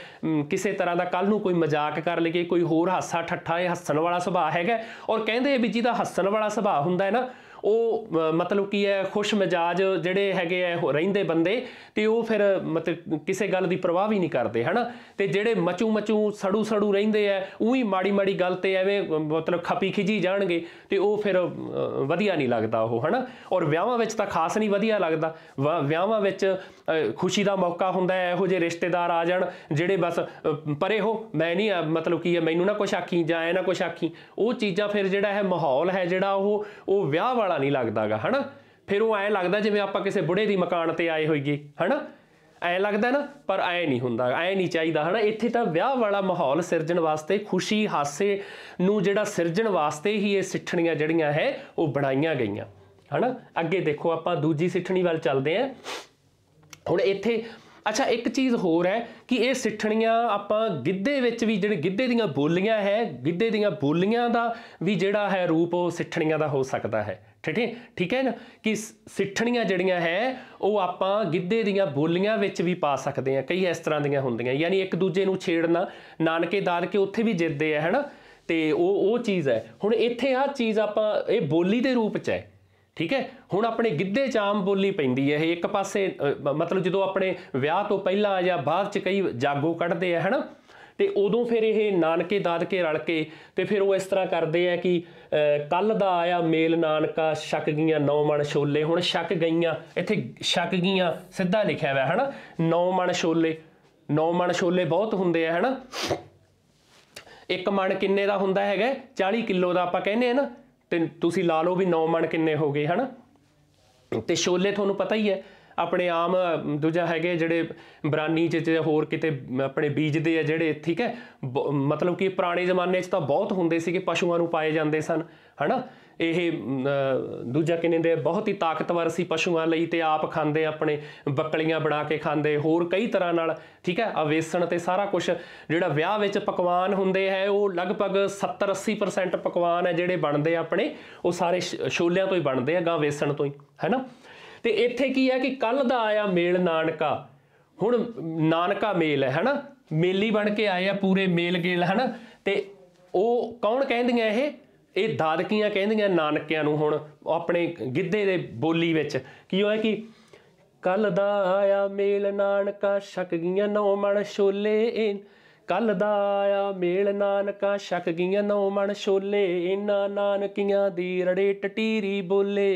ਕਿਸੇ ਤਰ੍ਹਾਂ ਦਾ ਕੱਲ ਨੂੰ ਕੋਈ ਮਜ਼ਾਕ ਕਰ ਲਈਏ ਕੋਈ ਹੋਰ ਹਾਸਾ ਠੱਠਾ ਇਹ ਹੱਸਣ ਵਾਲਾ ਸੁਭਾਅ ਹੈਗਾ ਔਰ ਕਹਿੰਦੇ ਵੀ ਜਿਹਦਾ ਹੱਸਣ ਵਾਲਾ ਸੁਭਾਅ ਹੁੰਦਾ ਹੈ ਨਾ ਉਹ ਮਤਲਬ ਕੀ ਹੈ ਖੁਸ਼ ਮਿਜਾਜ ਜਿਹੜੇ ਹੈਗੇ ਆ ਰਹਿੰਦੇ ਬੰਦੇ ਤੇ ਉਹ ਫਿਰ ਮਤਲਬ ਕਿਸੇ ਗੱਲ ਦੀ ਪਰਵਾਹ ਵੀ ਨਹੀਂ ਕਰਦੇ ਹਨਾ ਤੇ ਜਿਹੜੇ ਮਚੂ ਮਚੂ ਸੜੂ ਸੜੂ ਰਹਿੰਦੇ ਆ ਉਹੀ ਮਾੜੀ ਮਾੜੀ ਗੱਲ ਤੇ ਐਵੇਂ ਮਤਲਬ ਖਪੀ ਖਿਜੀ ਜਾਣਗੇ ਤੇ ਉਹ ਫਿਰ ਵਧੀਆ ਨਹੀਂ ਲੱਗਦਾ ਉਹ ਹਨਾ ਔਰ ਵਿਆਹਾਂ ਵਿੱਚ ਤਾਂ ਖਾਸ ਨਹੀਂ ਵਧੀਆ ਲੱਗਦਾ ਵਿਆਹਾਂ ਵਿੱਚ ਖੁਸ਼ੀ ਦਾ ਮੌਕਾ ਹੁੰਦਾ ਹੈ ਇਹੋ ਜਿਹੇ ਰਿਸ਼ਤੇਦਾਰ ਆ ਜਾਣ ਜਿਹੜੇ ਬਸ ਪਰੇ ਹੋ ਮੈਂ ਨਹੀਂ ਮਤਲਬ ਕੀ ਹੈ ਮੈਨੂੰ ਨਾ ਕੁਛ ਆਖੀ ਜਾਂ ਐ ਨਾ ਕੁਛ ਆਖੀ ਉਹ ਚੀਜ਼ਾਂ ਫਿਰ ਜਿਹੜਾ ਹੈ ਮਾਹੌਲ ਹੈ ਜਿਹੜਾ ਉਹ ਉਹ ਵਿਆਹ ਵਾਲਾ ਨਹੀਂ ਲੱਗਦਾਗਾ ਹਨਾ ਫਿਰ ਉਹ ਐ ਲੱਗਦਾ ਜਿਵੇਂ ਆਪਾਂ ਕਿਸੇ ਬੁੜੇ ਦੀ ਮਕਾਨ ਤੇ ਆਏ ਹੋਈਏ ਹਨਾ ਐ ਲੱਗਦਾ ਨਾ ਪਰ ਐ ਨਹੀਂ ਹੁੰਦਾ ਐ ਨਹੀਂ ਚਾਹੀਦਾ ਹਨਾ ਇੱਥੇ ਤਾਂ ਵਿਆਹ ਵਾਲਾ ਮਾਹੌਲ ਸਿਰਜਣ ਵਾਸਤੇ ਖੁਸ਼ੀ ਹਾਸੇ ਨੂੰ ਜਿਹੜਾ ਸਿਰਜਣ ਵਾਸਤੇ ਹੀ ਇਹ ਸਿੱਠਣੀਆਂ ਜਿਹੜੀਆਂ ਹੈ ਉਹ ਬਣਾਈਆਂ ਗਈਆਂ ਹਨਾ ਅੱਗੇ ਦੇਖੋ ਆਪਾਂ ਦੂਜੀ ਸਿੱਠਣੀ ਵੱਲ ਚੱਲਦੇ ਆਂ ਹੁਣ ਇੱਥੇ ਅੱਛਾ ਇੱਕ ਚੀਜ਼ ਹੋਰ ਹੈ ਕਿ ਇਹ ਸਿੱਠਣੀਆਂ ਆਪਾਂ ਗਿੱਧੇ ਵਿੱਚ ਵੀ ਜਿਹੜੇ ਗਿੱਧੇ ਦੀਆਂ ਬੋਲੀਆਂ ਹੈ ਗਿੱਧੇ ਦੀਆਂ ਬੋਲੀਆਂ ਦਾ ਵੀ ਜਿਹੜਾ ਹੈ ਰੂਪ ਉਹ ਸਿੱਠਣੀਆਂ ਦਾ ਹੋ ਸਕਦਾ ਹੈ ਹੈ ਠੀਕ ਹੈ ਨਾ ਕਿ ਸਿੱਠਣੀਆਂ ਜਿਹੜੀਆਂ ਹੈ ਉਹ ਆਪਾਂ ਗਿੱਧੇ ਦੀਆਂ ਬੋਲੀਆਂ ਵਿੱਚ ਵੀ ਪਾ ਸਕਦੇ ਆ ਕਈ ਇਸ ਤਰ੍ਹਾਂ ਦੀਆਂ ਹੁੰਦੀਆਂ ਯਾਨੀ ਇੱਕ ਦੂਜੇ ਨੂੰ ਛੇੜਨਾ ਨਾਨਕੇ ਦਾਦਕੇ ਉੱਥੇ ਵੀ ਜਿੱਦੇ ਆ ਹਨਾ ਤੇ ਉਹ ਉਹ ਚੀਜ਼ ਹੈ ਹੁਣ ਇੱਥੇ ਆ ਚੀਜ਼ ਆਪਾਂ ਇਹ ਬੋਲੀ ਦੇ ਰੂਪ 'ਚ ਹੈ ਠੀਕ ਹੈ ਹੁਣ ਆਪਣੇ ਗਿੱਧੇ ਚ ਆਮ ਬੋਲੀ ਪੈਂਦੀ ਹੈ ਇਹ ਇੱਕ ਪਾਸੇ ਮਤਲਬ ਜਦੋਂ ਆਪਣੇ ਵਿਆਹ ਤੋਂ ਪਹਿਲਾਂ ਜਾਂ ਬਾਅਦ ਚ ਕਈ ਜਾਗੋ ਕੱਢਦੇ ਆ ਹਨਾ ਤੇ ਉਦੋਂ ਫਿਰ ਇਹ ਨਾਨਕੇ ਦਾਦਕੇ ਰਲ ਕੇ ਤੇ ਫਿਰ ਉਹ ਇਸ ਤਰ੍ਹਾਂ ਕਰਦੇ ਆ ਕਿ ਕੱਲ ਦਾ ਆਇਆ ਮੇਲ ਨਾਨਕਾ ਛੱਕ ਗਈਆਂ ਨੌ ਮਣ ਛੋਲੇ ਹੁਣ ਛੱਕ ਗਈਆਂ ਇੱਥੇ ਛੱਕ ਗਈਆਂ ਸਿੱਧਾ ਲਿਖਿਆ ਹੋਇਆ ਹੈ ਹਨਾ ਨੌ ਮਣ ਛੋਲੇ ਨੌ ਮਣ ਛੋਲੇ ਬਹੁਤ ਹੁੰਦੇ ਆ ਹਨਾ ਇੱਕ ਮਣ ਕਿੰਨੇ ਦਾ ਹੁੰਦਾ ਹੈਗਾ 40 ਕਿਲੋ ਦਾ ਆਪਾਂ ਕਹਿੰਦੇ ਆ ਨਾ ਤੇ ਤੁਸੀਂ ਲਾ ਲਓ ਵੀ 9 ਮਣ ਕਿੰਨੇ ਹੋ ਗਏ ਹਨਾ ਤੇ ਛੋਲੇ ਤੁਹਾਨੂੰ ਪਤਾ ਹੀ ਹੈ ਆਪਣੇ ਆਮ ਦੂਜਾ ਹੈਗੇ ਜਿਹੜੇ ਬਰਾਨੀ ਚ ਤੇ ਹੋਰ ਕਿਤੇ ਆਪਣੇ ਬੀਜਦੇ ਆ ਜਿਹੜੇ ਠੀਕ ਹੈ ਮਤਲਬ ਕਿ ਪੁਰਾਣੇ ਜ਼ਮਾਨੇ 'ਚ ਤਾਂ ਬਹੁਤ ਹੁੰਦੇ ਸੀਗੇ ਪਸ਼ੂਆਂ ਨੂੰ ਪਾਏ ਜਾਂਦੇ ਸਨ ਹਨਾ ਇਹ ਦੂਜਾ ਕਿਨੇ ਦੇ ਬਹੁਤ ਹੀ ਤਾਕਤਵਰ ਸੀ ਪਸ਼ੂਆਂ ਲਈ ਤੇ ਆਪ ਖਾਂਦੇ ਆਪਣੇ ਬੱਕਲੀਆਂ ਬਣਾ ਕੇ ਖਾਂਦੇ ਹੋਰ ਕਈ ਤਰ੍ਹਾਂ ਨਾਲ ਠੀਕ ਹੈ ਅਵੇਸਣ ਤੇ ਸਾਰਾ ਕੁਝ ਜਿਹੜਾ ਵਿਆਹ ਵਿੱਚ ਪਕਵਾਨ ਹੁੰਦੇ ਹੈ ਉਹ ਲਗਭਗ 70 80% ਪਕਵਾਨ ਹੈ ਜਿਹੜੇ ਬਣਦੇ ਆਪਣੇ ਉਹ ਸਾਰੇ ਛੋਲਿਆਂ ਤੋਂ ਹੀ ਬਣਦੇ ਆ ਗਾਂ ਵੇਸਣ ਤੋਂ ਹੀ ਹੈਨਾ ਤੇ ਇੱਥੇ ਕੀ ਹੈ ਕਿ ਕੱਲ ਦਾ ਆਇਆ ਮੇਲ ਨਾਨਕਾ ਹੁਣ ਨਾਨਕਾ ਮੇਲ ਹੈ ਹਨਾ ਮੇਲੀ ਬਣ ਕੇ ਆਏ ਆ ਪੂਰੇ ਮੇਲ ਗੇਲ ਹਨਾ ਤੇ ਉਹ ਕੌਣ ਕਹਿੰਦੀਆਂ ਇਹ ਇਹ ਦਾਦਕੀਆਂ ਕਹਿੰਦੀਆਂ ਨਾਨਕਿਆਂ ਨੂੰ ਹੁਣ ਆਪਣੇ ਗਿੱਧੇ ਦੇ ਬੋਲੀ ਵਿੱਚ ਕੀ ਹੋਇਆ ਕਿ ਕੱਲ ਦਾ ਆਇਆ ਮੇਲ ਨਾਨਕਾ ਛਕ ਗਈਆਂ ਨੌ ਮਣ ਛੋਲੇ ਕੱਲ ਦਾ ਆਇਆ ਮੇਲ ਨਾਨਕਾ ਛਕ ਗਈਆਂ ਨੌ ਮਣ ਛੋਲੇ ਇਨਾ ਨਾਨਕੀਆਂ ਦੀ ਰੜੇ ਟਟੀਰੀ ਬੋਲੇ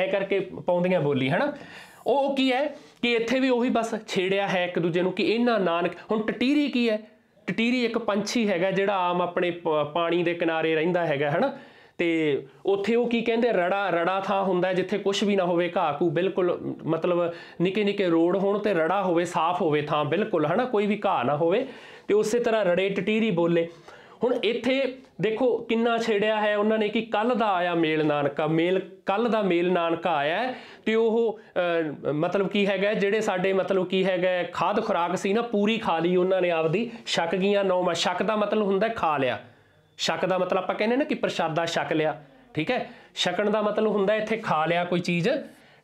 ਐ ਕਰਕੇ ਪਾਉਂਦੀਆਂ ਬੋਲੀ ਹਨਾ ਉਹ ਕੀ ਹੈ ਕਿ ਇੱਥੇ ਵੀ ਉਹੀ ਬਸ ਛੇੜਿਆ ਹੈ ਇੱਕ ਦੂਜੇ ਨੂੰ ਕਿ ਇਹਨਾਂ ਨਾਨਕ ਹੁਣ ਟਟੀਰੀ ਕੀ ਹੈ ਟਟੀਰੀ ਇੱਕ ਪੰਛੀ ਹੈਗਾ ਜਿਹੜਾ ਆਮ ਆਪਣੇ ਪਾਣੀ ਦੇ ਕਿਨਾਰੇ ਰਹਿੰਦਾ ਹੈਗਾ ਹਨਾ ਤੇ ਉੱਥੇ ਉਹ ਕੀ ਕਹਿੰਦੇ ਰੜਾ ਰੜਾ ਥਾਂ ਹੁੰਦਾ ਜਿੱਥੇ ਕੁਝ ਵੀ ਨਾ ਹੋਵੇ ਘਾਹ ਕੂ ਬਿਲਕੁਲ ਮਤਲਬ ਨਿੱਕੇ ਨਿੱਕੇ ਰੋੜ ਹੋਣ ਤੇ ਰੜਾ ਹੋਵੇ ਸਾਫ਼ ਹੋਵੇ ਥਾਂ ਬਿਲਕੁਲ ਹਨਾ ਕੋਈ ਵੀ ਘਾਹ ਨਾ ਹੋਵੇ ਤੇ ਉਸੇ ਤਰ੍ਹਾਂ ਰੜੇ ਟਟੀਰੀ ਬੋਲੇ ਹੁਣ ਇੱਥੇ ਦੇਖੋ ਕਿੰਨਾ ਛੇੜਿਆ ਹੈ ਉਹਨਾਂ ਨੇ ਕਿ ਕੱਲ ਦਾ ਆਇਆ ਮੇਲ ਨਾਨਕਾ ਮੇਲ ਕੱਲ ਦਾ ਮੇਲ ਨਾਨਕਾ ਆਇਆ ਤੇ ਉਹ ਮਤਲਬ ਕੀ ਹੈਗਾ ਜਿਹੜੇ ਸਾਡੇ ਮਤਲਬ ਕੀ ਹੈਗਾ ਖਾਦ ਖੁਰਾਕ ਸੀ ਨਾ ਪੂਰੀ ਖਾ ਲਈ ਉਹਨਾਂ ਨੇ ਆਪਦੀ ਛਕ ਗਈਆਂ ਮਾ ਛਕ ਦਾ ਮਤਲਬ ਹੁੰਦਾ ਖਾ ਲਿਆ ਛਕ ਦਾ ਮਤਲਬ ਆਪਾਂ ਕਹਿੰਦੇ ਨਾ ਕਿ ਪ੍ਰਸ਼ਾਦਾ ਛਕ ਲਿਆ ਠੀਕ ਹੈ ਛਕਣ ਦਾ ਮਤਲਬ ਹੁੰਦਾ ਇੱਥੇ ਖਾ ਲਿਆ ਕੋਈ ਚੀਜ਼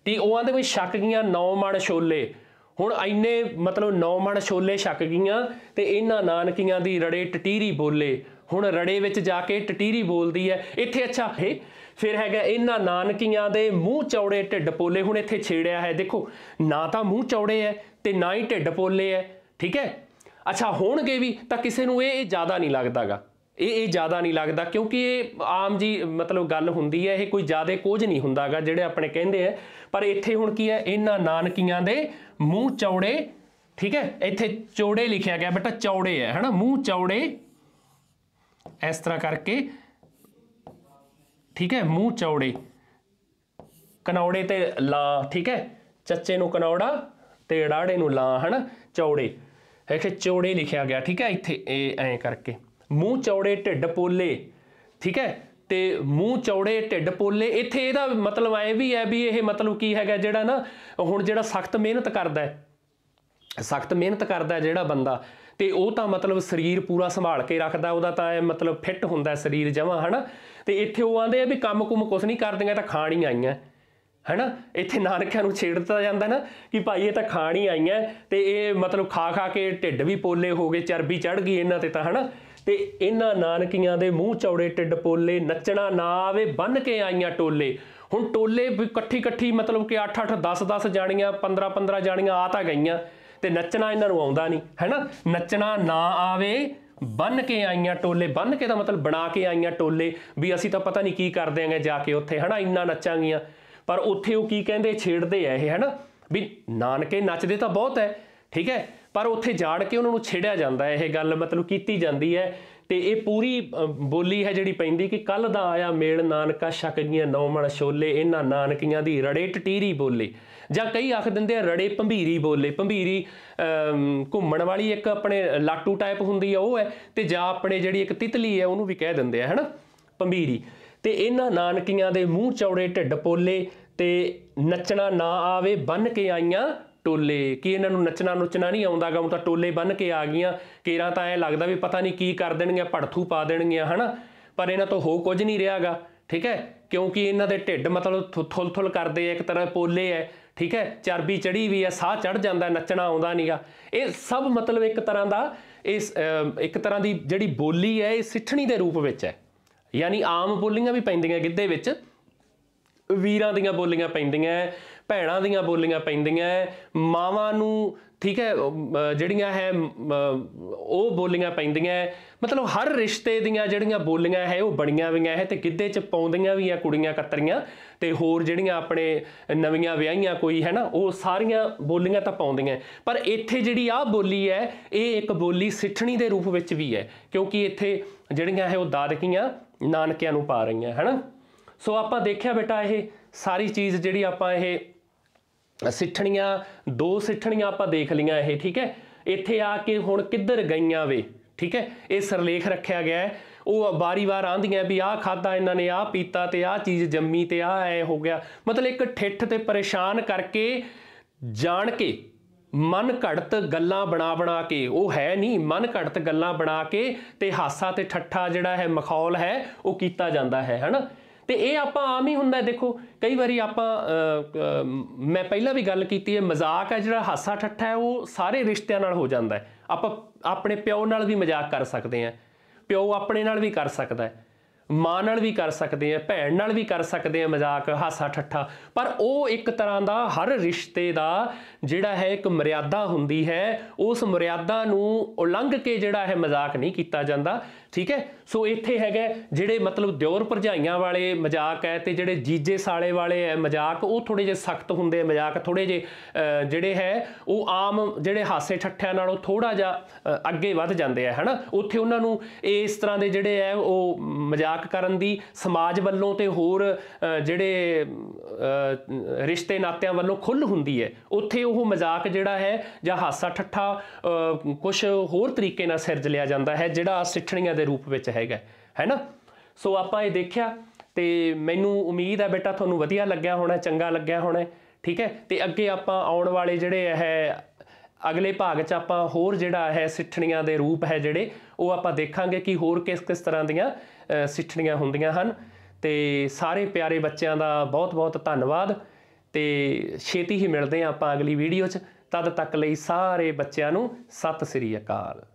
ਤੇ ਉਹ ਆਂਦੇ ਵੀ ਛਕ ਗਈਆਂ ਨੌ ਮਣ ਛੋਲੇ ਹੁਣ ਐਨੇ ਮਤਲਬ ਨੌ ਮਣ ਛੋਲੇ ਛੱਕ ਗਈਆਂ ਤੇ ਇਹਨਾਂ ਨਾਨਕੀਆਂ ਦੀ ਰੜੇ ਟਟੀਰੀ ਬੋਲੇ ਹੁਣ ਰੜੇ ਵਿੱਚ ਜਾ ਕੇ ਟਟੀਰੀ ਬੋਲਦੀ ਐ ਇੱਥੇ ਅੱਛਾ ਫੇ ਫਿਰ ਹੈਗਾ ਇਹਨਾਂ ਨਾਨਕੀਆਂ ਦੇ ਮੂੰਹ ਚੌੜੇ ਢਿੱਡ ਪੋਲੇ ਹੁਣ ਇੱਥੇ ਛੇੜਿਆ ਹੈ ਦੇਖੋ ਨਾ ਤਾਂ ਮੂੰਹ ਚੌੜੇ ਐ ਤੇ ਨਾ ਹੀ ਢਿੱਡ ਪੋਲੇ ਐ ਠੀਕ ਐ ਅੱਛਾ ਹੋਣਗੇ ਵੀ ਤਾਂ ਕਿਸੇ ਨੂੰ ਇਹ ਜ਼ਿਆਦਾ ਨਹੀਂ ਲੱਗਦਾਗਾ ਇਹ ਇਹ ਜ਼ਿਆਦਾ ਨਹੀਂ ਲੱਗਦਾ ਕਿਉਂਕਿ ਇਹ ਆਮ ਜੀ ਮਤਲਬ ਗੱਲ ਹੁੰਦੀ ਹੈ ਇਹ ਕੋਈ ਜ਼ਿਆਦਾ ਕੁਝ ਨਹੀਂ ਹੁੰਦਾਗਾ ਜਿਹੜੇ ਆਪਣੇ ਕਹਿੰਦੇ ਆ ਪਰ ਇੱਥੇ ਹੁਣ ਕੀ ਹੈ ਇਹਨਾਂ ਨਾਨਕੀਆਂ ਦੇ ਮੂੰਹ ਚੌੜੇ ਠੀਕ ਹੈ ਇੱਥੇ ਚੌੜੇ ਲਿਖਿਆ ਗਿਆ ਬੇਟਾ ਚੌੜੇ ਹੈ ਹਨਾ ਮੂੰਹ ਚੌੜੇ ਇਸ ਤਰ੍ਹਾਂ ਕਰਕੇ ਠੀਕ ਹੈ ਮੂੰਹ ਚੌੜੇ ਕਨੌੜੇ ਤੇ ਲਾ ਠੀਕ ਹੈ ਚੱਚੇ ਨੂੰ ਕਨੌੜਾ ਤੇ ੜਾੜੇ ਨੂੰ ਲਾ ਹਨਾ ਚੌੜੇ ਇੱਥੇ ਚੌੜੇ ਲਿਖਿਆ ਗਿਆ ਠੀਕ ਹੈ ਇੱਥੇ ਇਹ ਐਂ ਕਰਕੇ ਮੂੰਹ ਚੌੜੇ ਢਿੱਡ ਪੋਲੇ ਠੀਕ ਹੈ ਤੇ ਮੂੰਹ ਚੌੜੇ ਢਿੱਡ ਪੋਲੇ ਇੱਥੇ ਇਹਦਾ ਮਤਲਬ ਐ ਵੀ ਹੈ ਵੀ ਇਹ ਮਤਲਬ ਕੀ ਹੈਗਾ ਜਿਹੜਾ ਨਾ ਹੁਣ ਜਿਹੜਾ ਸਖਤ ਮਿਹਨਤ ਕਰਦਾ ਹੈ ਸਖਤ ਮਿਹਨਤ ਕਰਦਾ ਜਿਹੜਾ ਬੰਦਾ ਤੇ ਉਹ ਤਾਂ ਮਤਲਬ ਸਰੀਰ ਪੂਰਾ ਸੰਭਾਲ ਕੇ ਰੱਖਦਾ ਉਹਦਾ ਤਾਂ ਮਤਲਬ ਫਿੱਟ ਹੁੰਦਾ ਸਰੀਰ ਜਮਾ ਹਨਾ ਤੇ ਇੱਥੇ ਉਹ ਆਂਦੇ ਆ ਵੀ ਕੰਮ-ਕੁਮ ਕੁਛ ਨਹੀਂ ਕਰਦੀਆਂ ਤਾਂ ਖਾਣ ਹੀ ਆਈਆਂ ਹੈਨਾ ਇੱਥੇ ਨਾਨਕਿਆਂ ਨੂੰ ਛੇੜਦਾ ਜਾਂਦਾ ਨਾ ਕਿ ਭਾਈ ਇਹ ਤਾਂ ਖਾਣ ਹੀ ਆਈਆਂ ਤੇ ਇਹ ਮਤਲਬ ਖਾ ਖਾ ਕੇ ਢਿੱਡ ਵੀ ਪੋਲੇ ਹੋ ਗਏ ਚਰਬੀ ਚੜ ਗਈ ਇਹਨਾਂ ਤੇ ਤਾਂ ਹੈਨਾ ਤੇ ਇਹਨਾਂ ਨਾਨਕੀਆਂ ਦੇ ਮੂੰਹ ਚੌੜੇ ਟਿੱਡ ਪੋਲੇ ਨੱਚਣਾ ਨਾ ਆਵੇ ਬੰਨ ਕੇ ਆਈਆਂ ਟੋਲੇ ਹੁਣ ਟੋਲੇ ਇਕੱਠੀ ਇਕੱਠੀ ਮਤਲਬ ਕਿ 8 8 10 10 ਜਾਣੀਆਂ 15 15 ਜਾਣੀਆਂ ਆ ਤਾਂ ਗਈਆਂ ਤੇ ਨੱਚਣਾ ਇਹਨਾਂ ਨੂੰ ਆਉਂਦਾ ਨਹੀਂ ਹੈਨਾ ਨੱਚਣਾ ਨਾ ਆਵੇ ਬੰਨ ਕੇ ਆਈਆਂ ਟੋਲੇ ਬੰਨ ਕੇ ਦਾ ਮਤਲਬ ਬਣਾ ਕੇ ਆਈਆਂ ਟੋਲੇ ਵੀ ਅਸੀਂ ਤਾਂ ਪਤਾ ਨਹੀਂ ਕੀ ਕਰ ਦਿਆਂਗੇ ਜਾ ਕੇ ਉੱਥੇ ਹਨਾ ਇੰਨਾ ਨੱਚਾਂਗੀਆਂ ਪਰ ਉੱਥੇ ਉਹ ਕੀ ਕਹਿੰਦੇ ਛੇੜਦੇ ਆ ਇਹ ਹਨਾ ਵੀ ਨਾਨਕੇ ਨੱਚਦੇ ਤਾਂ ਬਹੁਤ ਹੈ ਠੀਕ ਹੈ ਪਰ ਉੱਥੇ ਜਾੜ ਕੇ ਉਹਨਾਂ ਨੂੰ ਛੇੜਿਆ ਜਾਂਦਾ ਹੈ ਇਹ ਗੱਲ ਮਤਲਬ ਕੀਤੀ ਜਾਂਦੀ ਹੈ ਤੇ ਇਹ ਪੂਰੀ ਬੋਲੀ ਹੈ ਜਿਹੜੀ ਪੈਂਦੀ ਕਿ ਕੱਲ ਦਾ ਆਇਆ ਮੇਲ ਨਾਨਕਾ ਛਕ ਗਈਆਂ ਨੌਮਣ ਛੋਲੇ ਇਹਨਾਂ ਨਾਨਕੀਆਂ ਦੀ ਰੜੇ ਟਟੀਰੀ ਬੋਲੇ ਜਾਂ ਕਈ ਆਖ ਦਿੰਦੇ ਆ ਰੜੇ ਪੰਭੀਰੀ ਬੋਲੇ ਪੰਭੀਰੀ ਘੁੰਮਣ ਵਾਲੀ ਇੱਕ ਆਪਣੇ ਲਾਟੂ ਟਾਈਪ ਹੁੰਦੀ ਆ ਉਹ ਹੈ ਤੇ ਜਾਂ ਆਪਣੇ ਜਿਹੜੀ ਇੱਕ ਤਿਤਲੀ ਹੈ ਉਹਨੂੰ ਵੀ ਕਹਿ ਦਿੰਦੇ ਆ ਹਨਾ ਪੰਭੀਰੀ ਤੇ ਇਹਨਾਂ ਨਾਨਕੀਆਂ ਦੇ ਮੂੰਹ ਚੌੜੇ ਢਿੱਡ ਪੋਲੇ ਤੇ ਨੱਚਣਾ ਨਾ ਆਵੇ ਬੰਨ ਕੇ ਆਈਆਂ ਟੋਲੇ ਕੀ ਇਹਨਾਂ ਨੂੰ ਨੱਚਣਾ ਨੁੱਚਣਾ ਨਹੀਂ ਆਉਂਦਾ ਗਾ ਉਹ ਤਾਂ ਟੋਲੇ ਬੰਨ ਕੇ ਆ ਗਈਆਂ ਕੇਰਾ ਤਾਂ ਐ ਲੱਗਦਾ ਵੀ ਪਤਾ ਨਹੀਂ ਕੀ ਕਰ ਦੇਣਗੇ ਪੜਥੂ ਪਾ ਦੇਣਗੇ ਹਨਾ ਪਰ ਇਹਨਾਂ ਤੋਂ ਹੋ ਕੁਝ ਨਹੀਂ ਰਿਹਾਗਾ ਠੀਕ ਹੈ ਕਿਉਂਕਿ ਇਹਨਾਂ ਦੇ ਢਿੱਡ ਮਤਲਬ ਥੁੱਲ ਥੁੱਲ ਕਰਦੇ ਇੱਕ ਤਰ੍ਹਾਂ ਪੋਲੇ ਐ ਠੀਕ ਹੈ ਚਰਬੀ ਚੜੀ ਵੀ ਐ ਸਾਹ ਚੜ ਜਾਂਦਾ ਨੱਚਣਾ ਆਉਂਦਾ ਨਹੀਂਗਾ ਇਹ ਸਭ ਮਤਲਬ ਇੱਕ ਤਰ੍ਹਾਂ ਦਾ ਇਸ ਇੱਕ ਤਰ੍ਹਾਂ ਦੀ ਜਿਹੜੀ ਬੋਲੀ ਐ ਇਹ ਸਿੱਠਣੀ ਦੇ ਰੂਪ ਵਿੱਚ ਐ ਯਾਨੀ ਆਮ ਬੋਲੀਆਂ ਵੀ ਪੈਂਦੀਆਂ ਗਿੱਧੇ ਵਿੱਚ ਵੀਰਾਂ ਦੀਆਂ ਬੋਲੀਆਂ ਪੈਂਦੀਆਂ ਭੈਣਾਂ ਦੀਆਂ ਬੋਲੀਆਂ ਪੈਂਦੀਆਂ ਮਾਵਾਂ ਨੂੰ ਠੀਕ ਹੈ ਜਿਹੜੀਆਂ ਹੈ ਉਹ ਬੋਲੀਆਂ ਪੈਂਦੀਆਂ ਮਤਲਬ ਹਰ ਰਿਸ਼ਤੇ ਦੀਆਂ ਜਿਹੜੀਆਂ ਬੋਲੀਆਂ ਹੈ ਉਹ ਬਣੀਆਂ ਵੀਆਂ ਹੈ ਤੇ ਕਿੱਦੇ ਚ ਪਾਉਂਦੀਆਂ ਵੀ ਆ ਕੁੜੀਆਂ ਕਤਰੀਆਂ ਤੇ ਹੋਰ ਜਿਹੜੀਆਂ ਆਪਣੇ ਨਵੀਆਂ ਵਿਆਹੀਆਂ ਕੋਈ ਹੈ ਨਾ ਉਹ ਸਾਰੀਆਂ ਬੋਲੀਆਂ ਤਾਂ ਪਾਉਂਦੀਆਂ ਪਰ ਇੱਥੇ ਜਿਹੜੀ ਆ ਬੋਲੀ ਹੈ ਇਹ ਇੱਕ ਬੋਲੀ ਸਿੱਠਣੀ ਦੇ ਰੂਪ ਵਿੱਚ ਵੀ ਹੈ ਕਿਉਂਕਿ ਇੱਥੇ ਜਿਹੜੀਆਂ ਹੈ ਉਹ ਦਾਦਕੀਆਂ ਨਾਨਕਿਆਂ ਨੂੰ ਪਾ ਰਹੀਆਂ ਹੈ ਨਾ ਸੋ ਆਪਾਂ ਦੇਖਿਆ ਬੇਟਾ ਇਹ ਸਾਰੀ ਚੀਜ਼ ਜਿਹੜੀ ਆਪਾਂ ਇਹ ਸਿੱਠਣੀਆਂ ਦੋ ਸਿੱਠਣੀਆਂ ਆਪਾਂ ਦੇਖ ਲਈਆਂ ਇਹ ਠੀਕ ਹੈ ਇੱਥੇ ਆ ਕੇ ਹੁਣ ਕਿੱਧਰ ਗਈਆਂ ਵੇ ਠੀਕ ਹੈ ਇਹ ਸਰਲੇਖ ਰੱਖਿਆ ਗਿਆ ਉਹ ਵਾਰੀ-ਵਾਰ ਆਂਦੀਆਂ ਵੀ ਆਹ ਖਾਦਾ ਇਹਨਾਂ ਨੇ ਆਹ ਪੀਤਾ ਤੇ ਆਹ ਚੀਜ਼ ਜੰਮੀ ਤੇ ਆਹ ਐ ਹੋ ਗਿਆ ਮਤਲਬ ਇੱਕ ਠਿੱਠ ਤੇ ਪਰੇਸ਼ਾਨ ਕਰਕੇ ਜਾਣ ਕੇ ਮਨ ਘੜਤ ਗੱਲਾਂ ਬਣਾ ਬਣਾ ਕੇ ਉਹ ਹੈ ਨਹੀਂ ਮਨ ਘੜਤ ਗੱਲਾਂ ਬਣਾ ਕੇ ਤੇ ਹਾਸਾ ਤੇ ਠੱਠਾ ਜਿਹੜਾ ਹੈ ਮਖੌਲ ਹੈ ਉਹ ਕੀਤਾ ਜਾਂਦਾ ਹੈ ਹਨਾ ਤੇ ਇਹ ਆਪਾਂ ਆਮ ਹੀ ਹੁੰਦਾ ਦੇਖੋ ਕਈ ਵਾਰੀ ਆਪਾਂ ਮੈਂ ਪਹਿਲਾਂ ਵੀ ਗੱਲ ਕੀਤੀ ਹੈ ਮਜ਼ਾਕ ਹੈ ਜਿਹੜਾ ਹਾਸਾ ਠੱਠਾ ਹੈ ਉਹ ਸਾਰੇ ਰਿਸ਼ਤਿਆਂ ਨਾਲ ਹੋ ਜਾਂਦਾ ਹੈ ਆਪਾਂ ਆਪਣੇ ਪਿਓ ਨਾਲ ਵੀ ਮਜ਼ਾਕ ਕਰ ਸਕਦੇ ਆ ਪਿਓ ਆਪਣੇ ਨਾਲ ਵੀ ਕਰ ਸਕਦਾ ਹੈ ਮਾਂ ਨਾਲ ਵੀ ਕਰ ਸਕਦੇ ਆ ਭੈਣ ਨਾਲ ਵੀ ਕਰ ਸਕਦੇ ਆ ਮਜ਼ਾਕ ਹਾਸਾ ਠੱਠਾ ਪਰ ਉਹ ਇੱਕ ਤਰ੍ਹਾਂ ਦਾ ਹਰ ਰਿਸ਼ਤੇ ਦਾ ਜਿਹੜਾ ਹੈ ਇੱਕ ਮਰਿਆਦਾ ਹੁੰਦੀ ਹੈ ਉਸ ਮਰਿਆਦਾ ਨੂੰ ਉਲੰਘ ਕੇ ਜਿਹੜਾ ਹੈ ਮਜ਼ਾਕ ਨਹੀਂ ਕੀਤਾ ਜਾਂਦਾ ਠੀਕ ਹੈ ਸੋ ਇੱਥੇ ਹੈਗਾ ਜਿਹੜੇ ਮਤਲਬ ਦਿਉਰ ਭਰਜਾਈਆਂ ਵਾਲੇ ਮਜ਼ਾਕ ਹੈ ਤੇ ਜਿਹੜੇ ਜੀਜੇ ਸਾਲੇ ਵਾਲੇ ਹੈ ਮਜ਼ਾਕ ਉਹ ਥੋੜੇ ਜੇ ਸਖਤ ਹੁੰਦੇ ਆ ਮਜ਼ਾਕ ਥੋੜੇ ਜੇ ਜਿਹੜੇ ਹੈ ਉਹ ਆਮ ਜਿਹੜੇ ਹਾਸੇ ਠੱਠਿਆਂ ਨਾਲੋਂ ਥੋੜਾ ਜਿਹਾ ਅੱਗੇ ਵੱਧ ਜਾਂਦੇ ਆ ਹਨਾ ਉੱਥੇ ਉਹਨਾਂ ਨੂੰ ਇਸ ਤਰ੍ਹਾਂ ਦੇ ਜਿਹੜੇ ਹੈ ਉਹ ਮਜ਼ਾਕ ਕਰਨ ਦੀ ਸਮਾਜ ਵੱਲੋਂ ਤੇ ਹੋਰ ਜਿਹੜੇ ਰਿਸ਼ਤੇ ਨਾਤਿਆਂ ਵੱਲੋਂ ਖੁੱਲ ਹੁੰਦੀ ਹੈ ਉੱਥੇ ਉਹ ਮਜ਼ਾਕ ਜਿਹੜਾ ਹੈ ਜਾਂ ਹਾਸਾ ਠੱਠਾ ਕੁਝ ਹੋਰ ਤਰੀਕੇ ਨਾਲ ਸਿਰਜ ਲਿਆ ਜਾਂਦਾ ਹੈ ਜਿਹੜਾ ਸਿੱਠਣੀਆਂ ਦੇ ਦੇ ਰੂਪ ਵਿੱਚ ਹੈਗਾ ਹੈ ਨਾ ਸੋ ਆਪਾਂ ਇਹ ਦੇਖਿਆ ਤੇ ਮੈਨੂੰ ਉਮੀਦ ਹੈ ਬੇਟਾ ਤੁਹਾਨੂੰ ਵਧੀਆ ਲੱਗਿਆ ਹੋਣਾ ਚੰਗਾ ਲੱਗਿਆ ਹੋਣਾ ਠੀਕ ਹੈ ਤੇ ਅੱਗੇ ਆਪਾਂ ਆਉਣ ਵਾਲੇ ਜਿਹੜੇ ਹੈ ਅਗਲੇ ਭਾਗ 'ਚ ਆਪਾਂ ਹੋਰ ਜਿਹੜਾ ਹੈ ਸਿੱਠਣੀਆਂ ਦੇ ਰੂਪ ਹੈ ਜਿਹੜੇ ਉਹ ਆਪਾਂ ਦੇਖਾਂਗੇ ਕਿ ਹੋਰ ਕਿਸ ਕਿਸ ਤਰ੍ਹਾਂ ਦੀਆਂ ਸਿੱਠਣੀਆਂ ਹੁੰਦੀਆਂ ਹਨ ਤੇ ਸਾਰੇ ਪਿਆਰੇ ਬੱਚਿਆਂ ਦਾ ਬਹੁਤ ਬਹੁਤ ਧੰਨਵਾਦ ਤੇ ਛੇਤੀ ਹੀ ਮਿਲਦੇ ਆਪਾਂ ਅਗਲੀ ਵੀਡੀਓ 'ਚ ਤਦ ਤੱਕ ਲਈ ਸਾਰੇ ਬੱਚਿਆਂ ਨੂੰ ਸਤਿ ਸ੍ਰੀ ਅਕਾਲ